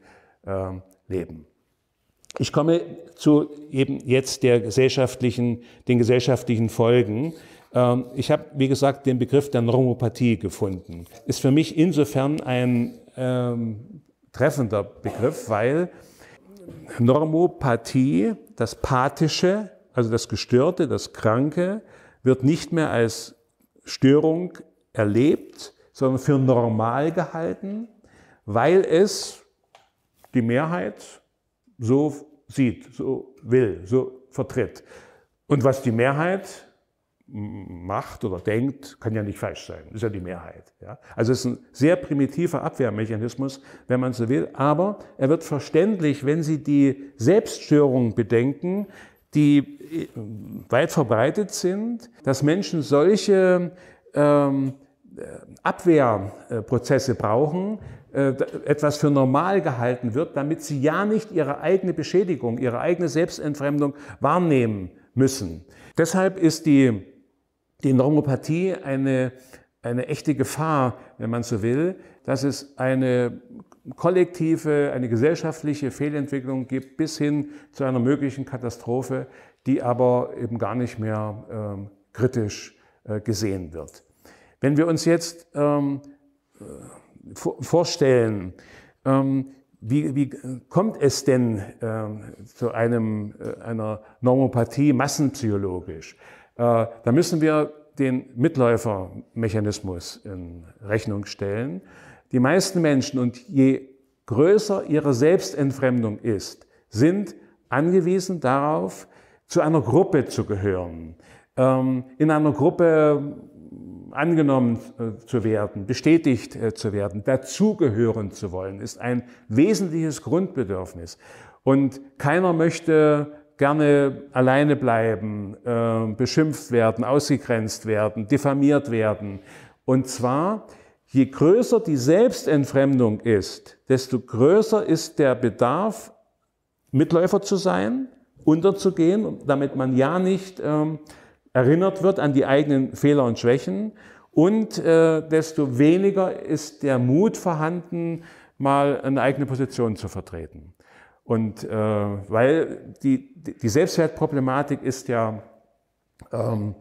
ähm, Leben. Ich komme zu eben jetzt der gesellschaftlichen, den gesellschaftlichen Folgen. Ähm, ich habe, wie gesagt, den Begriff der Normopathie gefunden. Ist für mich insofern ein ähm, treffender Begriff, weil Normopathie, das Pathische, also das Gestörte, das Kranke, wird nicht mehr als Störung erlebt, sondern für normal gehalten, weil es die Mehrheit so sieht, so will, so vertritt. Und was die Mehrheit macht oder denkt, kann ja nicht falsch sein. Ist ja die Mehrheit. Ja? Also es ist ein sehr primitiver Abwehrmechanismus, wenn man so will. Aber er wird verständlich, wenn Sie die Selbststörungen bedenken, die äh, weit verbreitet sind, dass Menschen solche ähm, äh, Abwehrprozesse brauchen, äh, etwas für normal gehalten wird, damit sie ja nicht ihre eigene Beschädigung, ihre eigene Selbstentfremdung wahrnehmen müssen. Deshalb ist die, die Normopathie eine, eine echte Gefahr, wenn man so will, dass es eine kollektive, eine gesellschaftliche Fehlentwicklung gibt bis hin zu einer möglichen Katastrophe, die aber eben gar nicht mehr ähm, kritisch äh, gesehen wird. Wenn wir uns jetzt ähm, vorstellen. Ähm, wie, wie, kommt es denn ähm, zu einem, äh, einer Normopathie massenpsychologisch? Äh, da müssen wir den Mitläufermechanismus in Rechnung stellen. Die meisten Menschen, und je größer ihre Selbstentfremdung ist, sind angewiesen darauf, zu einer Gruppe zu gehören, ähm, in einer Gruppe angenommen äh, zu werden, bestätigt äh, zu werden, dazugehören zu wollen, ist ein wesentliches Grundbedürfnis. Und keiner möchte gerne alleine bleiben, äh, beschimpft werden, ausgegrenzt werden, diffamiert werden. Und zwar, je größer die Selbstentfremdung ist, desto größer ist der Bedarf, Mitläufer zu sein, unterzugehen, damit man ja nicht ähm, erinnert wird an die eigenen Fehler und Schwächen und äh, desto weniger ist der Mut vorhanden, mal eine eigene Position zu vertreten. Und äh, weil die, die Selbstwertproblematik ist ja ähm,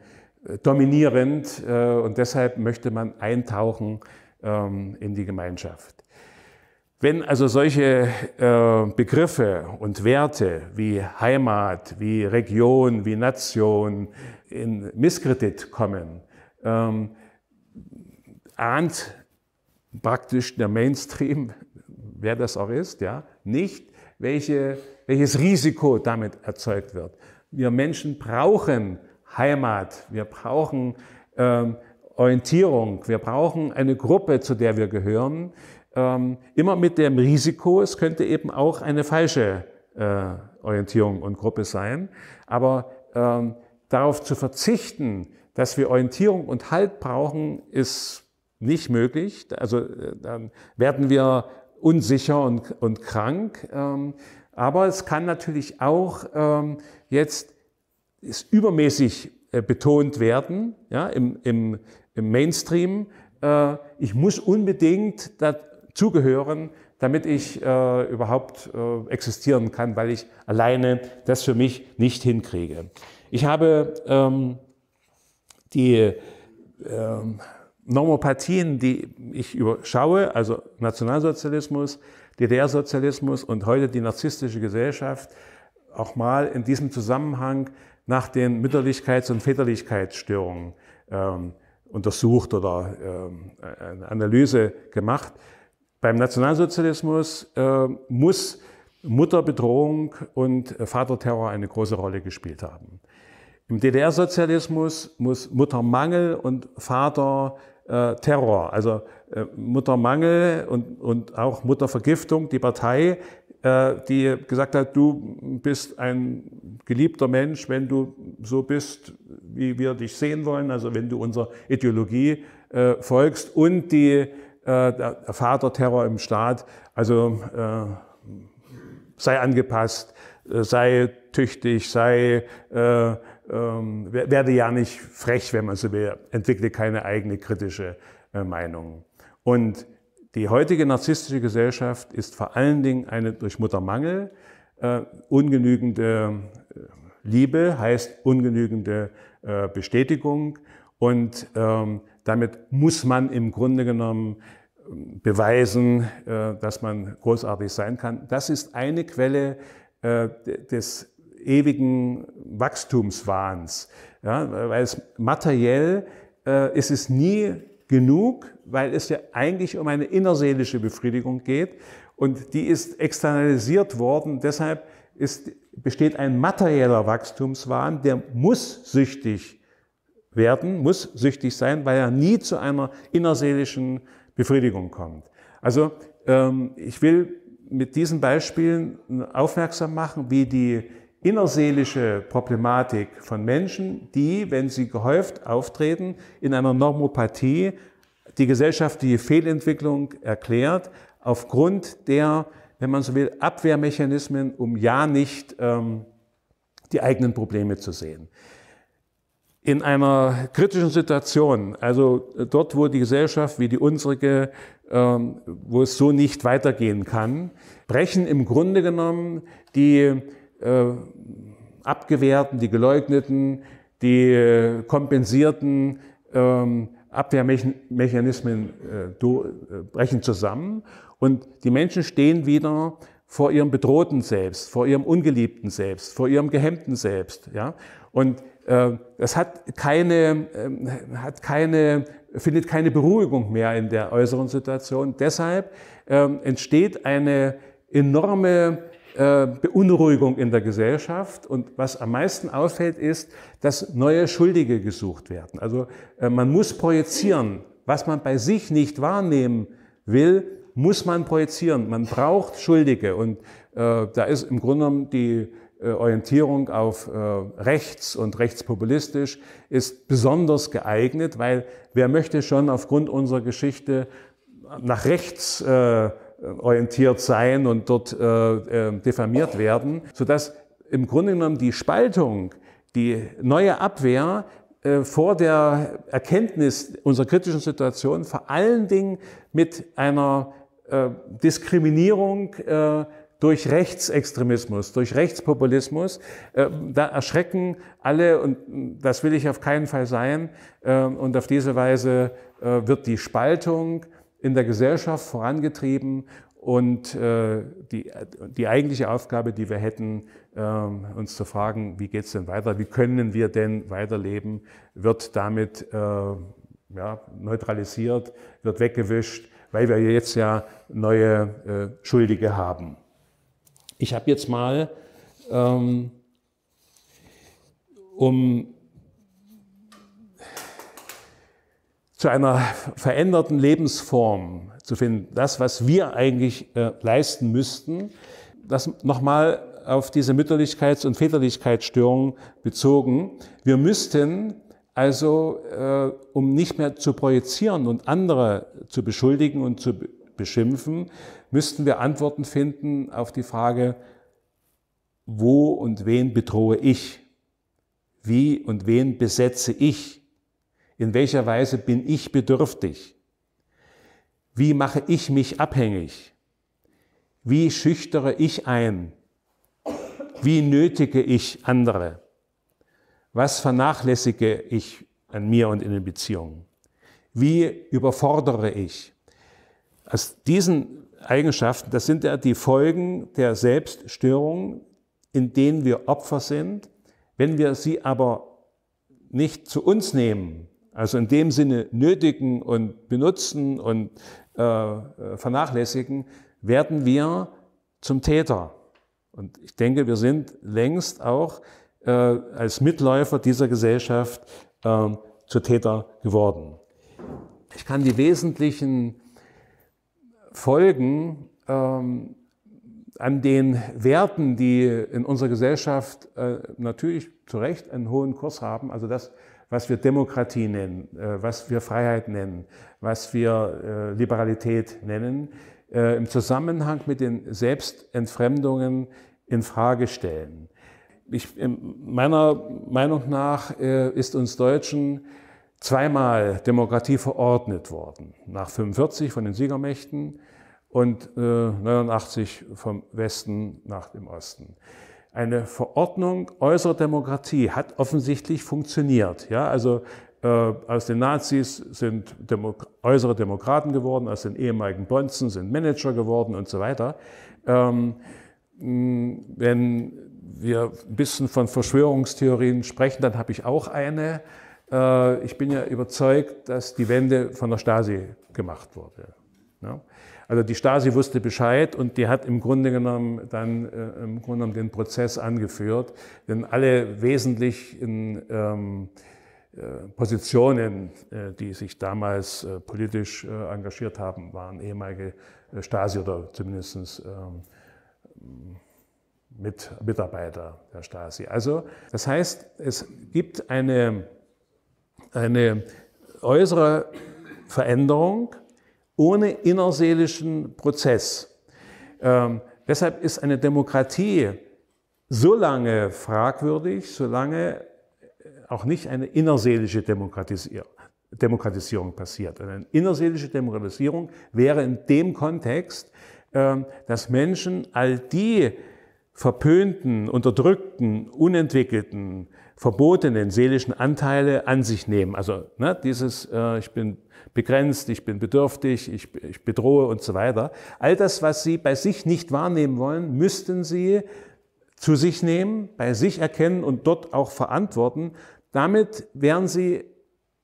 dominierend äh, und deshalb möchte man eintauchen ähm, in die Gemeinschaft. Wenn also solche äh, Begriffe und Werte wie Heimat, wie Region, wie Nation, in Misskredit kommen, ähm, ahnt praktisch der Mainstream, wer das auch ist, ja, nicht, welche, welches Risiko damit erzeugt wird. Wir Menschen brauchen Heimat, wir brauchen ähm, Orientierung, wir brauchen eine Gruppe, zu der wir gehören, ähm, immer mit dem Risiko, es könnte eben auch eine falsche äh, Orientierung und Gruppe sein, aber ähm, darauf zu verzichten, dass wir Orientierung und Halt brauchen, ist nicht möglich. Also äh, dann werden wir unsicher und, und krank. Ähm, aber es kann natürlich auch ähm, jetzt ist übermäßig äh, betont werden, ja, im, im, im Mainstream. Äh, ich muss unbedingt dazugehören, damit ich überhaupt existieren kann, weil ich alleine das für mich nicht hinkriege. Ich habe ähm, die ähm, Normopathien, die ich überschaue, also Nationalsozialismus, DDR-Sozialismus und heute die narzisstische Gesellschaft, auch mal in diesem Zusammenhang nach den Mütterlichkeits- und Väterlichkeitsstörungen ähm, untersucht oder ähm, eine Analyse gemacht. Beim Nationalsozialismus äh, muss Mutterbedrohung und äh, Vaterterror eine große Rolle gespielt haben. Im DDR-Sozialismus muss Mutter Mangel und Vater äh, Terror, also äh, Mutter Mangel und, und auch Mutter Vergiftung, die Partei, äh, die gesagt hat, du bist ein geliebter Mensch, wenn du so bist, wie wir dich sehen wollen, also wenn du unserer Ideologie äh, folgst und die, äh, Vaterterror im Staat, also äh, sei angepasst, äh, sei tüchtig, sei äh, ähm, werde ja nicht frech, wenn man so will, entwickle keine eigene kritische äh, Meinung. Und die heutige narzisstische Gesellschaft ist vor allen Dingen eine durch Muttermangel, äh, ungenügende äh, Liebe heißt ungenügende äh, Bestätigung und ähm, damit muss man im Grunde genommen äh, beweisen, äh, dass man großartig sein kann. Das ist eine Quelle des ewigen Wachstumswahns. Ja, weil es materiell äh, ist es nie genug, weil es ja eigentlich um eine innerseelische Befriedigung geht und die ist externalisiert worden. Deshalb ist, besteht ein materieller Wachstumswahn, der muss süchtig werden, muss süchtig sein, weil er nie zu einer innerseelischen Befriedigung kommt. Also ähm, ich will mit diesen Beispielen aufmerksam machen, wie die innerseelische Problematik von Menschen, die, wenn sie gehäuft auftreten, in einer Normopathie die gesellschaftliche Fehlentwicklung erklärt, aufgrund der, wenn man so will, Abwehrmechanismen, um ja nicht ähm, die eigenen Probleme zu sehen. In einer kritischen Situation, also dort, wo die Gesellschaft wie die unsrige, ähm, wo es so nicht weitergehen kann, brechen im Grunde genommen die äh, Abgewehrten, die Geleugneten, die äh, kompensierten ähm, Abwehrmechanismen äh, äh, brechen zusammen und die Menschen stehen wieder vor ihrem bedrohten Selbst, vor ihrem ungeliebten Selbst, vor ihrem gehemmten Selbst. Ja? Und äh, hat keine, äh, hat keine, findet keine Beruhigung mehr in der äußeren Situation. Deshalb äh, entsteht eine enorme äh, Beunruhigung in der Gesellschaft. Und was am meisten auffällt, ist, dass neue Schuldige gesucht werden. Also äh, man muss projizieren. Was man bei sich nicht wahrnehmen will, muss man projizieren. Man braucht Schuldige. Und äh, da ist im Grunde genommen die äh, Orientierung auf äh, rechts und rechtspopulistisch ist besonders geeignet, weil wer möchte schon aufgrund unserer Geschichte nach rechts äh, äh, orientiert sein und dort äh, äh, diffamiert werden, sodass im Grunde genommen die Spaltung, die neue Abwehr äh, vor der Erkenntnis unserer kritischen Situation vor allen Dingen mit einer äh, Diskriminierung äh, durch Rechtsextremismus, durch Rechtspopulismus. äh, da erschrecken alle und äh, das will ich auf keinen Fall sein. äh, und auf diese Weise äh, wird die Spaltung in der Gesellschaft vorangetrieben und äh, die, die eigentliche Aufgabe, die wir hätten, ähm, uns zu fragen, wie geht es denn weiter, wie können wir denn weiterleben, wird damit äh, ja, neutralisiert, wird weggewischt, weil wir jetzt ja neue äh, Schuldige haben. Ich habe jetzt mal, ähm, um zu einer veränderten Lebensform zu finden. Das, was wir eigentlich äh, leisten müssten, das nochmal auf diese Mütterlichkeits- und Väterlichkeitsstörung bezogen. Wir müssten also, äh, um nicht mehr zu projizieren und andere zu beschuldigen und zu beschimpfen, müssten wir Antworten finden auf die Frage, wo und wen bedrohe ich? Wie und wen besetze ich? In welcher Weise bin ich bedürftig? Wie mache ich mich abhängig? Wie schüchtere ich ein? Wie nötige ich andere? Was vernachlässige ich an mir und in den Beziehungen? Wie überfordere ich? Aus diesen Eigenschaften, das sind ja die Folgen der Selbststörung, in denen wir Opfer sind. Wenn wir sie aber nicht zu uns nehmen, also in dem Sinne nötigen und benutzen und äh, äh, vernachlässigen, werden wir zum Täter. Und ich denke, wir sind längst auch äh, als Mitläufer dieser Gesellschaft äh, zu Täter geworden. Ich kann die wesentlichen Folgen ähm, an den Werten, die in unserer Gesellschaft äh, natürlich zu Recht einen hohen Kurs haben, also das, was wir Demokratie nennen, äh, was wir Freiheit nennen, was wir äh, Liberalität nennen, äh, im Zusammenhang mit den Selbstentfremdungen in Frage stellen. Ich, meiner Meinung nach ist uns Deutschen zweimal Demokratie verordnet worden. Nach 45 von den Siegermächten und 89 vom Westen nach dem Osten eine Verordnung äußerer Demokratie hat offensichtlich funktioniert. Ja, also äh, aus den Nazis sind Demo äußere Demokraten geworden, aus den ehemaligen Bonzen sind Manager geworden und so weiter. Ähm, wenn wir ein bisschen von Verschwörungstheorien sprechen, dann habe ich auch eine. Äh, ich bin ja überzeugt, dass die Wende von der Stasi gemacht wurde. Ja? Also die Stasi wusste Bescheid und die hat im Grunde genommen dann äh, im Grunde genommen den Prozess angeführt, denn alle wesentlich in, ähm, äh, Positionen, äh, die sich damals äh, politisch engagiert haben, waren ehemalige Stasi oder zumindest ähm, mit Mitarbeiter der Stasi. Also das heißt, es gibt eine, eine äußere Veränderung, ohne innerseelischen Prozess. Ähm, deshalb ist eine Demokratie so lange fragwürdig, solange äh, auch nicht eine innerseelische Demokratisier Demokratisierung passiert. Eine innerseelische Demokratisierung wäre in dem Kontext, ähm, dass Menschen all die verpönten, unterdrückten, unentwickelten, verbotenen seelischen Anteile an sich nehmen. Also ne, dieses, äh, ich bin begrenzt, ich bin bedürftig, ich, ich bedrohe und so weiter. All das, was Sie bei sich nicht wahrnehmen wollen, müssten Sie zu sich nehmen, bei sich erkennen und dort auch verantworten. Damit wären Sie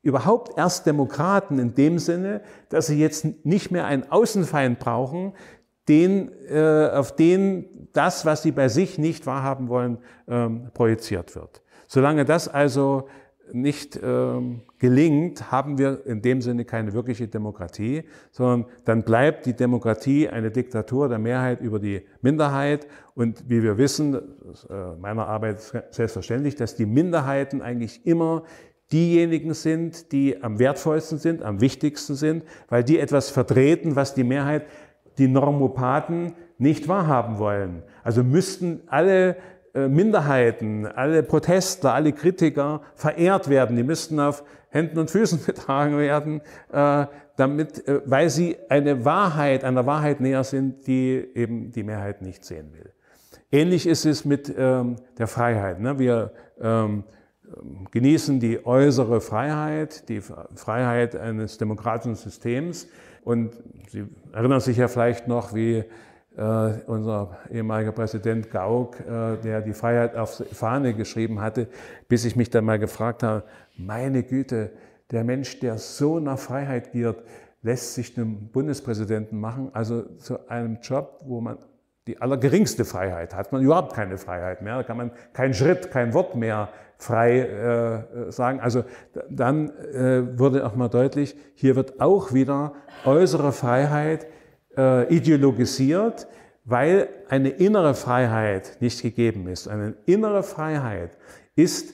überhaupt erst Demokraten in dem Sinne, dass sie jetzt nicht mehr einen Außenfeind brauchen, den, äh, auf den das, was sie bei sich nicht wahrhaben wollen, ähm, projiziert wird. Solange das also nicht ähm, gelingt, haben wir in dem Sinne keine wirkliche Demokratie, sondern dann bleibt die Demokratie eine Diktatur der Mehrheit über die Minderheit. Und wie wir wissen, aus äh, meiner Arbeit selbstverständlich, dass die Minderheiten eigentlich immer diejenigen sind, die am wertvollsten sind, am wichtigsten sind, weil die etwas vertreten, was die Mehrheit, die Normopathen, nicht wahrhaben wollen. Also müssten alle äh, Minderheiten, alle Protester, alle Kritiker verehrt werden. Die müssten auf Händen und Füßen getragen werden, äh, damit, äh, weil sie eine Wahrheit, einer Wahrheit näher sind, die eben die Mehrheit nicht sehen will. Ähnlich ist es mit ähm, der Freiheit. Ne? Wir ähm, genießen die äußere Freiheit, die Freiheit eines demokratischen Systems. Und Sie erinnern sich ja vielleicht noch, wie Uh, unser ehemaliger Präsident Gauck, uh, der die Freiheit auf Fahne geschrieben hatte, bis ich mich dann mal gefragt habe, meine Güte, der Mensch, der so nach Freiheit giert, lässt sich einen Bundespräsidenten machen, also zu einem Job, wo man die allergeringste Freiheit hat, man überhaupt keine Freiheit mehr, da kann man keinen Schritt, kein Wort mehr frei äh, sagen. Also dann äh, wurde auch mal deutlich, hier wird auch wieder äußere Freiheit äh, ideologisiert, weil eine innere Freiheit nicht gegeben ist. Eine innere Freiheit ist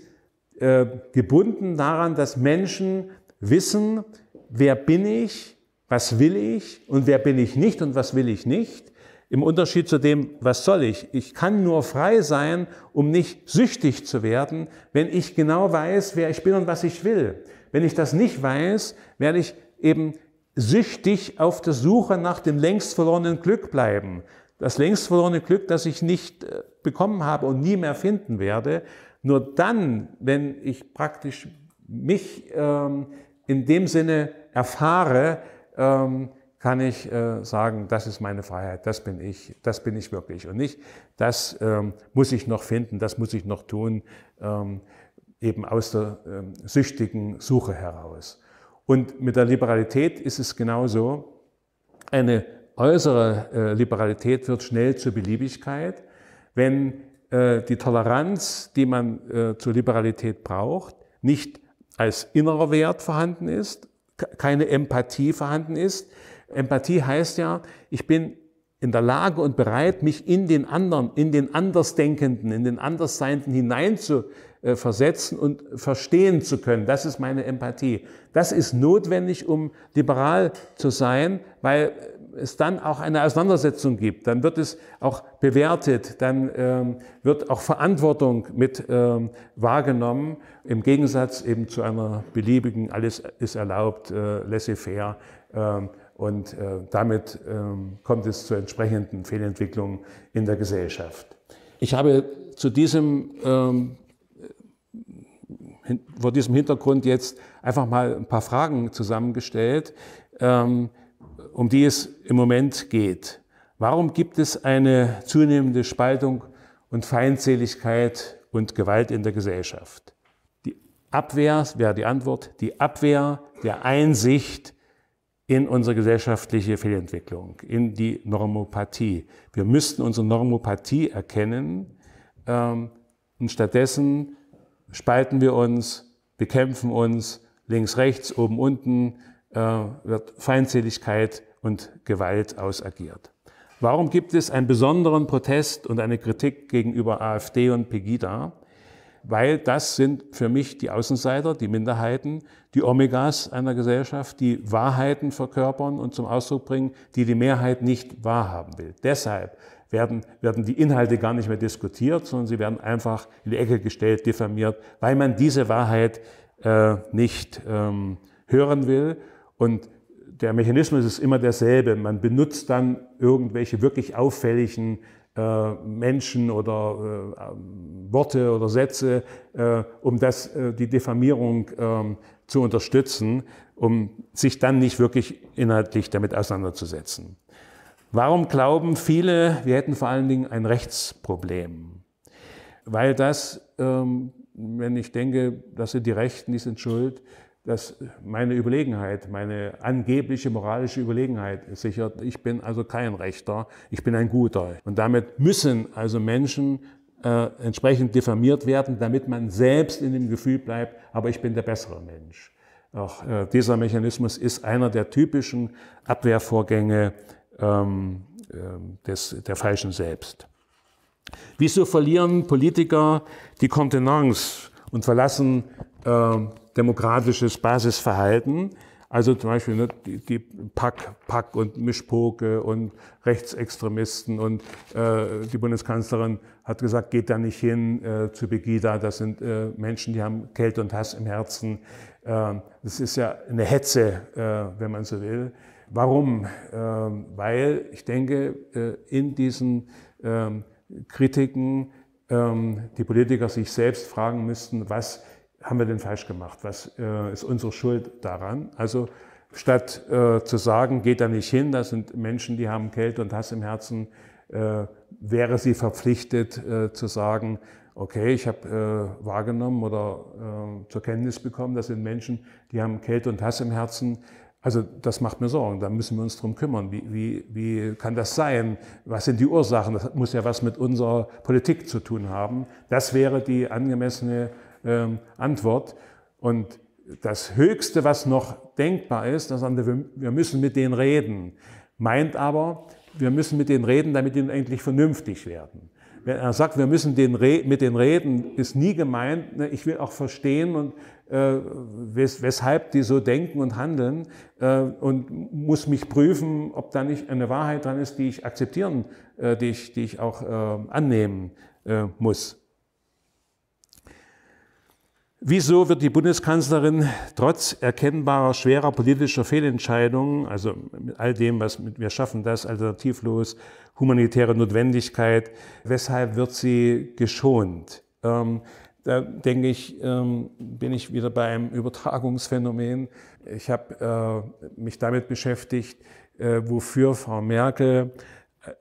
äh, gebunden daran, dass Menschen wissen, wer bin ich, was will ich und wer bin ich nicht und was will ich nicht. Im Unterschied zu dem, was soll ich? Ich kann nur frei sein, um nicht süchtig zu werden, wenn ich genau weiß, wer ich bin und was ich will. Wenn ich das nicht weiß, werde ich eben süchtig auf der Suche nach dem längst verlorenen Glück bleiben. Das längst verlorene Glück, das ich nicht äh, bekommen habe und nie mehr finden werde. Nur dann, wenn ich praktisch mich ähm, in dem Sinne erfahre, ähm, kann ich äh, sagen, das ist meine Freiheit, das bin ich, das bin ich wirklich. Und nicht, das ähm, muss ich noch finden, das muss ich noch tun, ähm, eben aus der ähm, süchtigen Suche heraus. Und mit der Liberalität ist es genauso. Eine äußere äh, Liberalität wird schnell zur Beliebigkeit, wenn äh, die Toleranz, die man äh, zur Liberalität braucht, nicht als innerer Wert vorhanden ist, keine Empathie vorhanden ist. Empathie heißt ja, ich bin in der Lage und bereit, mich in den anderen, in den Andersdenkenden, in den Andersseinden hineinzu, äh, versetzen und verstehen zu können. Das ist meine Empathie. Das ist notwendig, um liberal zu sein, weil es dann auch eine Auseinandersetzung gibt. Dann wird es auch bewertet, dann ähm, wird auch Verantwortung mit ähm, wahrgenommen, im Gegensatz eben zu einer beliebigen, alles ist erlaubt, äh, laissez-faire. Äh, und äh, damit ähm, kommt es zu entsprechenden Fehlentwicklungen in der Gesellschaft. Ich habe zu diesem ähm, vor diesem Hintergrund jetzt einfach mal ein paar Fragen zusammengestellt, ähm, um die es im Moment geht. Warum gibt es eine zunehmende Spaltung und Feindseligkeit und Gewalt in der Gesellschaft? Die Abwehr wäre die Antwort, die Abwehr der Einsicht in unsere gesellschaftliche Fehlentwicklung, in die Normopathie. Wir müssten unsere Normopathie erkennen ähm, und stattdessen spalten wir uns, bekämpfen uns, links, rechts, oben, unten, äh, wird Feindseligkeit und Gewalt ausagiert. Warum gibt es einen besonderen Protest und eine Kritik gegenüber AfD und Pegida? Weil das sind für mich die Außenseiter, die Minderheiten, die Omegas einer Gesellschaft, die Wahrheiten verkörpern und zum Ausdruck bringen, die die Mehrheit nicht wahrhaben will. Deshalb werden, werden die Inhalte gar nicht mehr diskutiert, sondern sie werden einfach in die Ecke gestellt, diffamiert, weil man diese Wahrheit äh, nicht ähm, hören will. Und der Mechanismus ist immer derselbe. Man benutzt dann irgendwelche wirklich auffälligen äh, Menschen oder äh, Worte oder Sätze, äh, um das, äh, die Diffamierung ähm, zu unterstützen, um sich dann nicht wirklich inhaltlich damit auseinanderzusetzen. Warum glauben viele, wir hätten vor allen Dingen ein Rechtsproblem? Weil das, ähm, wenn ich denke, das sind die Rechten, die sind schuld, dass meine Überlegenheit, meine angebliche moralische Überlegenheit sichert, ich bin also kein Rechter, ich bin ein Guter. Und damit müssen also Menschen äh, entsprechend diffamiert werden, damit man selbst in dem Gefühl bleibt, aber ich bin der bessere Mensch. Auch äh, dieser Mechanismus ist einer der typischen Abwehrvorgänge ähm, ähm, des, der falschen Selbst. Wieso verlieren Politiker die Kontenance und verlassen äh, demokratisches Basisverhalten? Also zum Beispiel ne, die, die Pack, Pack und Mischpoke und Rechtsextremisten und äh, die Bundeskanzlerin hat gesagt, geht da nicht hin äh, zu Begida. Das sind äh, Menschen, die haben Kälte und Hass im Herzen. Ähm, das ist ja eine Hetze, äh, wenn man so will. Warum? Ähm, weil ich denke, äh, in diesen ähm, Kritiken ähm, die Politiker sich selbst fragen müssten, was haben wir denn falsch gemacht? Was äh, ist unsere Schuld daran? Also statt äh, zu sagen, geht da nicht hin, das sind Menschen, die haben Kälte und Hass im Herzen, wäre sie verpflichtet zu sagen, okay, ich habe wahrgenommen oder zur Kenntnis bekommen, das sind Menschen, die haben Kälte und Hass im Herzen also das macht mir Sorgen, da müssen wir uns drum kümmern. Wie, wie, wie kann das sein? Was sind die Ursachen? Das muss ja was mit unserer Politik zu tun haben. Das wäre die angemessene ähm, Antwort. Und das Höchste, was noch denkbar ist, das andere, wir, müssen mit denen reden. Meint aber, wir müssen mit denen reden, damit die endlich vernünftig werden. Wenn er sagt, wir müssen den mit denen reden, ist nie gemeint, ne, ich will auch verstehen und äh, weshalb die so denken und handeln äh, und muss mich prüfen, ob da nicht eine Wahrheit dran ist, die ich akzeptieren, äh, die, ich, die ich auch annehmen muss. Wieso wird die Bundeskanzlerin trotz erkennbarer schwerer politischer Fehlentscheidungen, also mit all dem, was wir schaffen das, alternativlos, humanitäre Notwendigkeit, weshalb wird sie geschont? Ähm, da denke ich, ähm, bin ich wieder bei einem Übertragungsphänomen. Ich habe äh, mich damit beschäftigt, äh, wofür Frau Merkel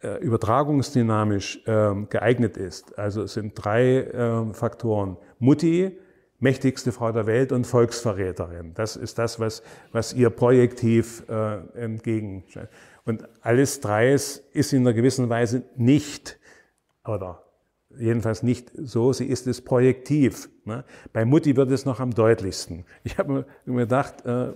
äh, übertragungsdynamisch ähm, geeignet ist. Also es sind drei ähm, Faktoren. Mutti, mächtigste Frau der Welt und Volksverräterin. Das ist das, was, was ihr projektiv entgegensteht. Und alles dreies ist in einer gewissen Weise nicht oder Jedenfalls nicht so, sie ist es projektiv. Ne? Bei Mutti wird es noch am deutlichsten. Ich habe mir gedacht, äh, äh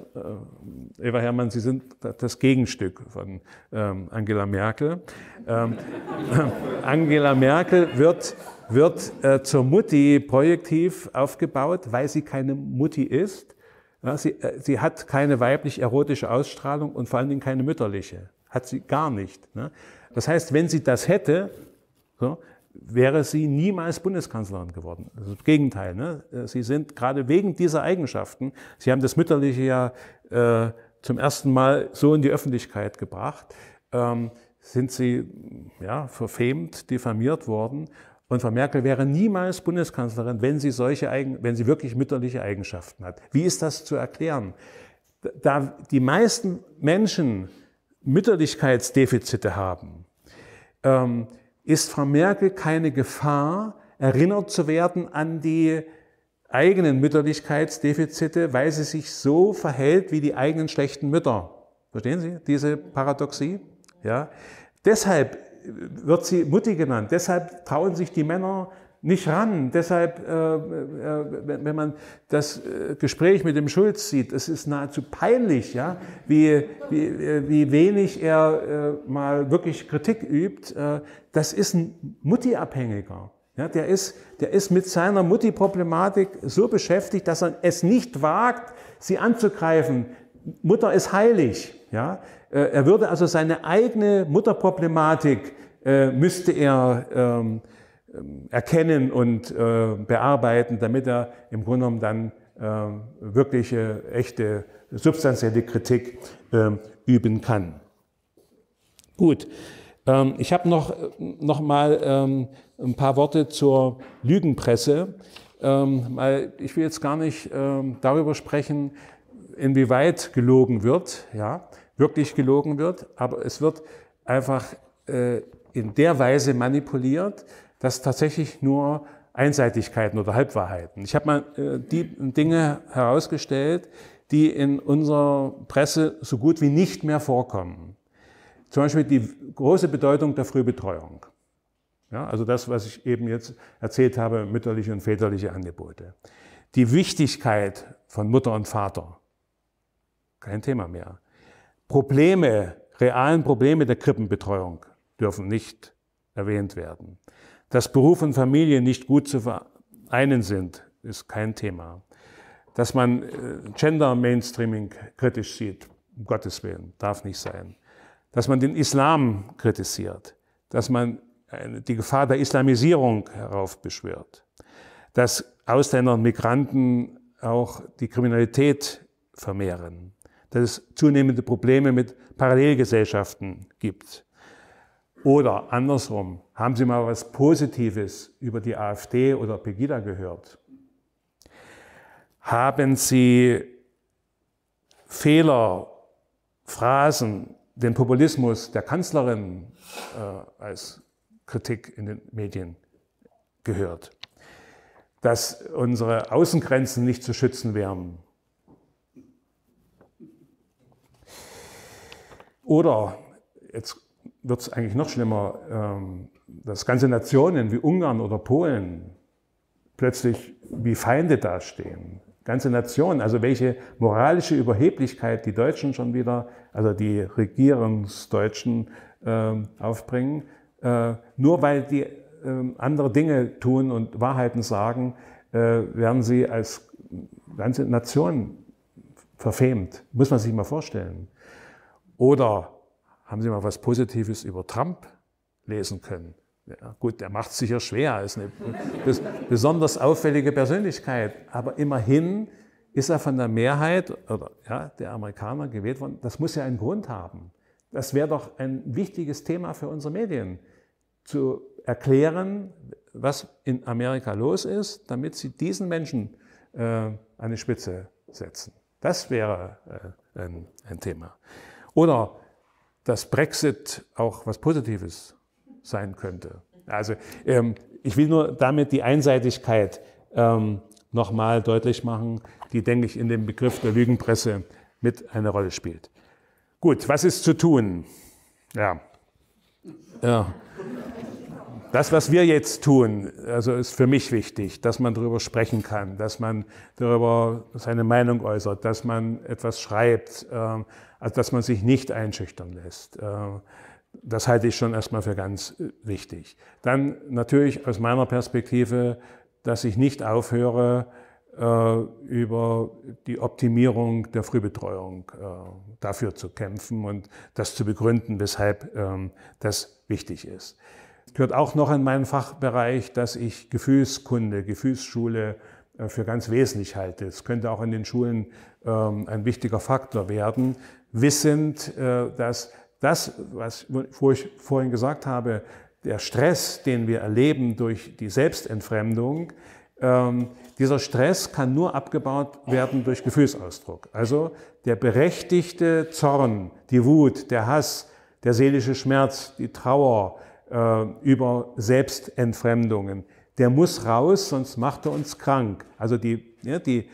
Eva Herrmann, Sie sind das Gegenstück von ähm, Angela Merkel. Ähm, äh, Angela Merkel wird, wird äh, zur Mutti projektiv aufgebaut, weil sie keine Mutti ist. Ja, sie, äh, sie hat keine weiblich-erotische Ausstrahlung und vor allen Dingen keine mütterliche. Hat sie gar nicht. Ne? Das heißt, wenn sie das hätte, so, wäre sie niemals Bundeskanzlerin geworden. Also das Gegenteil. Ne? Äh, sie sind gerade wegen dieser Eigenschaften, Sie haben das Mütterliche ja äh, zum ersten Mal so in die Öffentlichkeit gebracht, ähm, sind sie ja, verfemt, diffamiert worden. Und Frau Merkel wäre niemals Bundeskanzlerin, wenn sie, solche Eigen wenn sie wirklich mütterliche Eigenschaften hat. Wie ist das zu erklären? Da die meisten Menschen Mütterlichkeitsdefizite haben, ähm, ist Frau Merkel keine Gefahr, erinnert zu werden an die eigenen Mütterlichkeitsdefizite, weil sie sich so verhält wie die eigenen schlechten Mütter. Verstehen Sie diese Paradoxie? Ja. Deshalb wird sie Mutti genannt. Deshalb trauen sich die Männer nicht ran. Deshalb, äh, äh, wenn man das äh, Gespräch mit dem Schulz sieht, es ist nahezu peinlich, ja, wie, wie, wie wenig er mal wirklich Kritik übt. Das ist ein Mutti-Abhängiger. Ja, der, ist, der ist mit seiner Mutti-Problematik so beschäftigt, dass er es nicht wagt, sie anzugreifen. Mutter ist heilig. Ja? Er würde also seine eigene Mutterproblematik, müsste er ähm, ähm, erkennen und äh, bearbeiten, damit er im Grunde genommen dann äh, wirkliche, echte, substanzielle Kritik äh, üben kann. Gut, ähm, ich habe noch, äh, noch mal ähm, ein paar Worte zur Lügenpresse. Ähm, weil ich will jetzt gar nicht ähm, darüber sprechen, inwieweit gelogen wird, ja, wirklich gelogen wird, aber es wird einfach äh, in der Weise manipuliert, dass tatsächlich nur Einseitigkeiten oder Halbwahrheiten. Ich habe mal äh, die Dinge herausgestellt, die in unserer Presse so gut wie nicht mehr vorkommen. Zum Beispiel die große Bedeutung der Frühbetreuung. Ja, also das, was ich eben jetzt erzählt habe, mütterliche und väterliche Angebote. Die Wichtigkeit von Mutter und Vater. Kein Thema mehr. Probleme, realen Probleme der Krippenbetreuung dürfen nicht erwähnt werden. Dass Beruf und Familie nicht gut zu vereinen sind, ist kein Thema. Dass man äh, Gender Mainstreaming kritisch sieht, um Gottes Willen, darf nicht sein. Dass man den Islam kritisiert, dass man äh, die Gefahr der Islamisierung heraufbeschwört, dass Ausländer und Migranten auch die Kriminalität vermehren, dass es zunehmende Probleme mit Parallelgesellschaften gibt, oder andersrum, haben Sie mal was Positives über die AfD oder Pegida gehört? Haben Sie Fehler, Phrasen, den Populismus der Kanzlerin äh, als Kritik in den Medien gehört? Dass unsere Außengrenzen nicht zu schützen wären? Oder, jetzt wird es eigentlich noch schlimmer, ähm, dass ganze Nationen wie Ungarn oder Polen plötzlich wie Feinde dastehen. Ganze Nationen, also welche moralische Überheblichkeit die Deutschen schon wieder, also die Regierungsdeutschen ähm, aufbringen, äh, nur weil die ähm, andere Dinge tun und Wahrheiten sagen, äh, werden sie als ganze Nation verfemt. Muss man sich mal vorstellen. Oder haben Sie mal was Positives über Trump lesen können? Ja, gut, der macht es sicher schwer, ist eine besonders auffällige Persönlichkeit, aber immerhin ist er von der Mehrheit oder, ja, der Amerikaner gewählt worden. Das muss ja einen Grund haben. Das wäre doch ein wichtiges Thema für unsere Medien, zu erklären, was in Amerika los ist, damit sie diesen Menschen äh, an die Spitze setzen. Das wäre äh, ein, ein Thema. Oder dass Brexit auch was Positives sein könnte. Also ähm, ich will nur damit die Einseitigkeit ähm, nochmal deutlich machen, die, denke ich, in dem Begriff der Lügenpresse mit eine Rolle spielt. Gut, was ist zu tun? Ja. ja. Das, was wir jetzt tun, also ist für mich wichtig, dass man darüber sprechen kann, dass man darüber seine Meinung äußert, dass man etwas schreibt, äh, also dass man sich nicht einschüchtern lässt. Äh, das halte ich schon erstmal für ganz äh, wichtig. Dann natürlich aus meiner Perspektive, dass ich nicht aufhöre, äh, über die Optimierung der Frühbetreuung dafür zu kämpfen und das zu begründen, weshalb ähm, das wichtig ist. Es gehört auch noch in meinen Fachbereich, dass ich Gefühlskunde, Gefühlsschule für ganz wesentlich halte. Es könnte auch in den Schulen ähm, ein wichtiger Faktor werden, wissend, äh, dass das, was ich vorhin gesagt habe, der Stress, den wir erleben durch die Selbstentfremdung, ähm, dieser Stress kann nur abgebaut werden durch Gefühlsausdruck. Also der berechtigte Zorn, die Wut, der Hass, der seelische Schmerz, die Trauer äh, über Selbstentfremdungen, der muss raus, sonst macht er uns krank. Also die, die,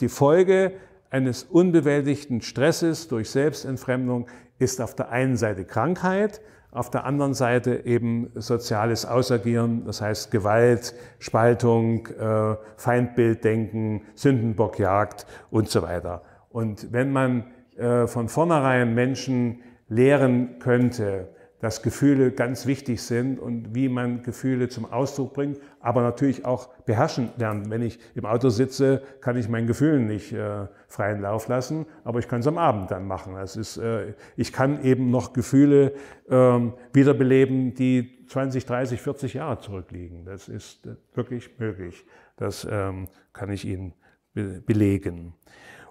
die Folge eines unbewältigten Stresses durch Selbstentfremdung ist auf der einen Seite Krankheit, auf der anderen Seite eben soziales Ausagieren, das heißt Gewalt, Spaltung, äh, Feindbilddenken, Sündenbockjagd und so weiter. Und wenn man äh, von vornherein Menschen lehren könnte, dass Gefühle ganz wichtig sind und wie man Gefühle zum Ausdruck bringt, aber natürlich auch beherrschen lernen. Wenn ich im Auto sitze, kann ich meinen Gefühlen nicht äh, freien Lauf lassen, aber ich kann es am Abend dann machen. Das ist, äh, ich kann eben noch Gefühle ähm, wiederbeleben, die 20, 30, 40 Jahre zurückliegen. Das ist äh, wirklich möglich. Das ähm, kann ich Ihnen be belegen.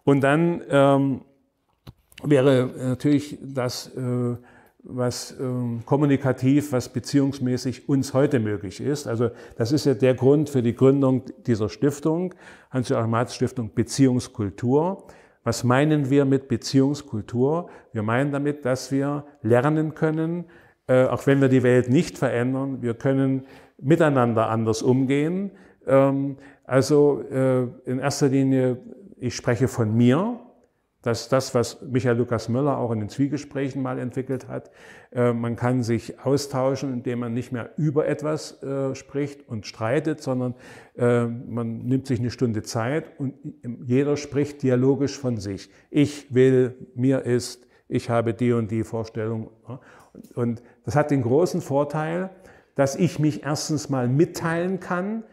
Und dann ähm, wäre äh, natürlich das äh, was ähm, kommunikativ, was beziehungsmäßig uns heute möglich ist. Also das ist ja der Grund für die Gründung dieser Stiftung, Hans-Joachim Marx Stiftung Beziehungskultur. Was meinen wir mit Beziehungskultur? Wir meinen damit, dass wir lernen können, äh, auch wenn wir die Welt nicht verändern, wir können miteinander anders umgehen. Ähm, also äh, in erster Linie, ich spreche von mir, dass das, was Michael Lukas Müller auch in den Zwiegesprächen mal entwickelt hat, äh, man kann sich austauschen, indem man nicht mehr über etwas äh, spricht und streitet, sondern äh, man nimmt sich eine Stunde Zeit und jeder spricht dialogisch von sich. Ich will, mir ist, ich habe die und die Vorstellung. Ne? und das hat den großen Vorteil, dass ich mich erstens mal mitteilen kann.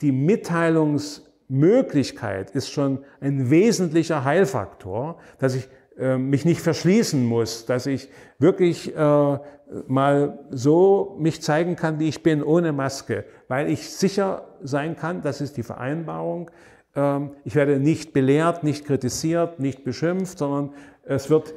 Die Mitteilungs- Möglichkeit ist schon ein wesentlicher Heilfaktor, dass ich äh, mich nicht verschließen muss, dass ich wirklich äh, mal so mich zeigen kann, wie ich bin, ohne Maske, weil ich sicher sein kann, das ist die Vereinbarung, äh, ich werde nicht belehrt, nicht kritisiert, nicht beschimpft, sondern es wird,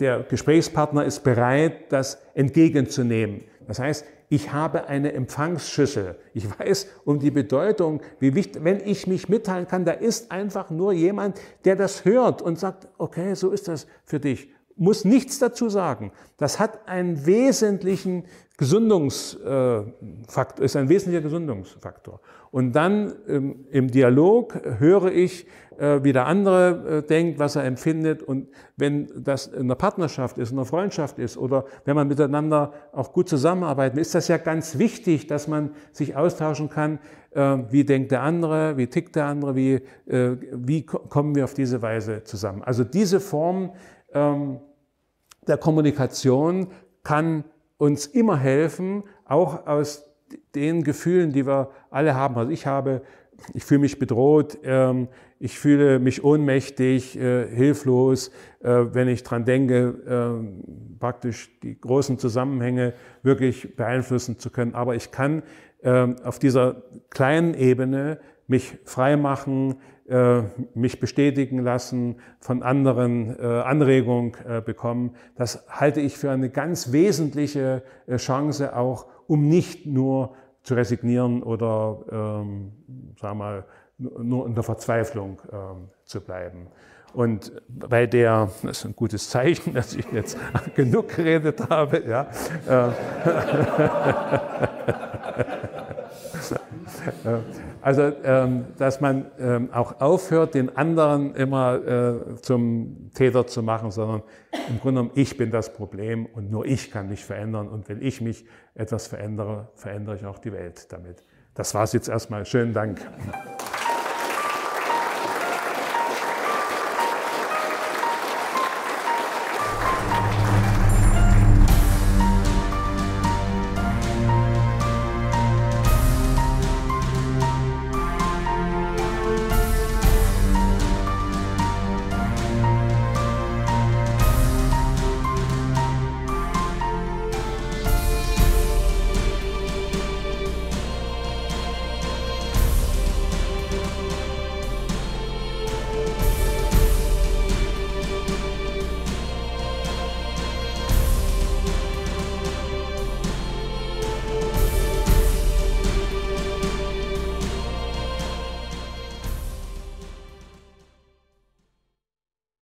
der Gesprächspartner ist bereit, das entgegenzunehmen. Das heißt, ich habe eine Empfangsschüssel. Ich weiß um die Bedeutung, wie wichtig, wenn ich mich mitteilen kann, da ist einfach nur jemand, der das hört und sagt, okay, so ist das für dich. Muss nichts dazu sagen. Das hat einen wesentlichen Gesundungsfaktor, äh, ist ein wesentlicher Gesundungsfaktor. Und dann ähm, im Dialog höre ich, äh, wie der andere äh, denkt, was er empfindet. Und wenn das in einer Partnerschaft ist, in einer Freundschaft ist oder wenn man miteinander auch gut zusammenarbeitet, ist das ja ganz wichtig, dass man sich austauschen kann, äh, wie denkt der andere, wie tickt der andere, wie, wie kommen wir auf diese Weise zusammen. Also diese Form ähm, der Kommunikation kann uns immer helfen, auch aus den Gefühlen, die wir alle haben. Also ich habe, ich fühle mich bedroht, ähm, ich fühle mich ohnmächtig, äh, hilflos, äh, wenn ich dran denke, äh, praktisch die großen Zusammenhänge wirklich beeinflussen zu können. Aber ich kann auf dieser kleinen Ebene mich frei machen, mich bestätigen lassen, von anderen Anregung bekommen. Das halte ich für eine ganz wesentliche Chance auch, um nicht nur zu resignieren oder, ähm, sagen wir mal, nur in der Verzweiflung äh, zu bleiben. Und bei der, das ist ein gutes Zeichen, dass ich jetzt genug geredet habe, ja. Äh, also, ähm, dass man ähm, auch aufhört, den anderen immer äh, zum Täter zu machen, sondern im Grunde genommen, ich bin das Problem und nur ich kann mich verändern. Und wenn ich mich etwas verändere, verändere ich auch die Welt damit. Das war es jetzt erstmal. Schönen Dank.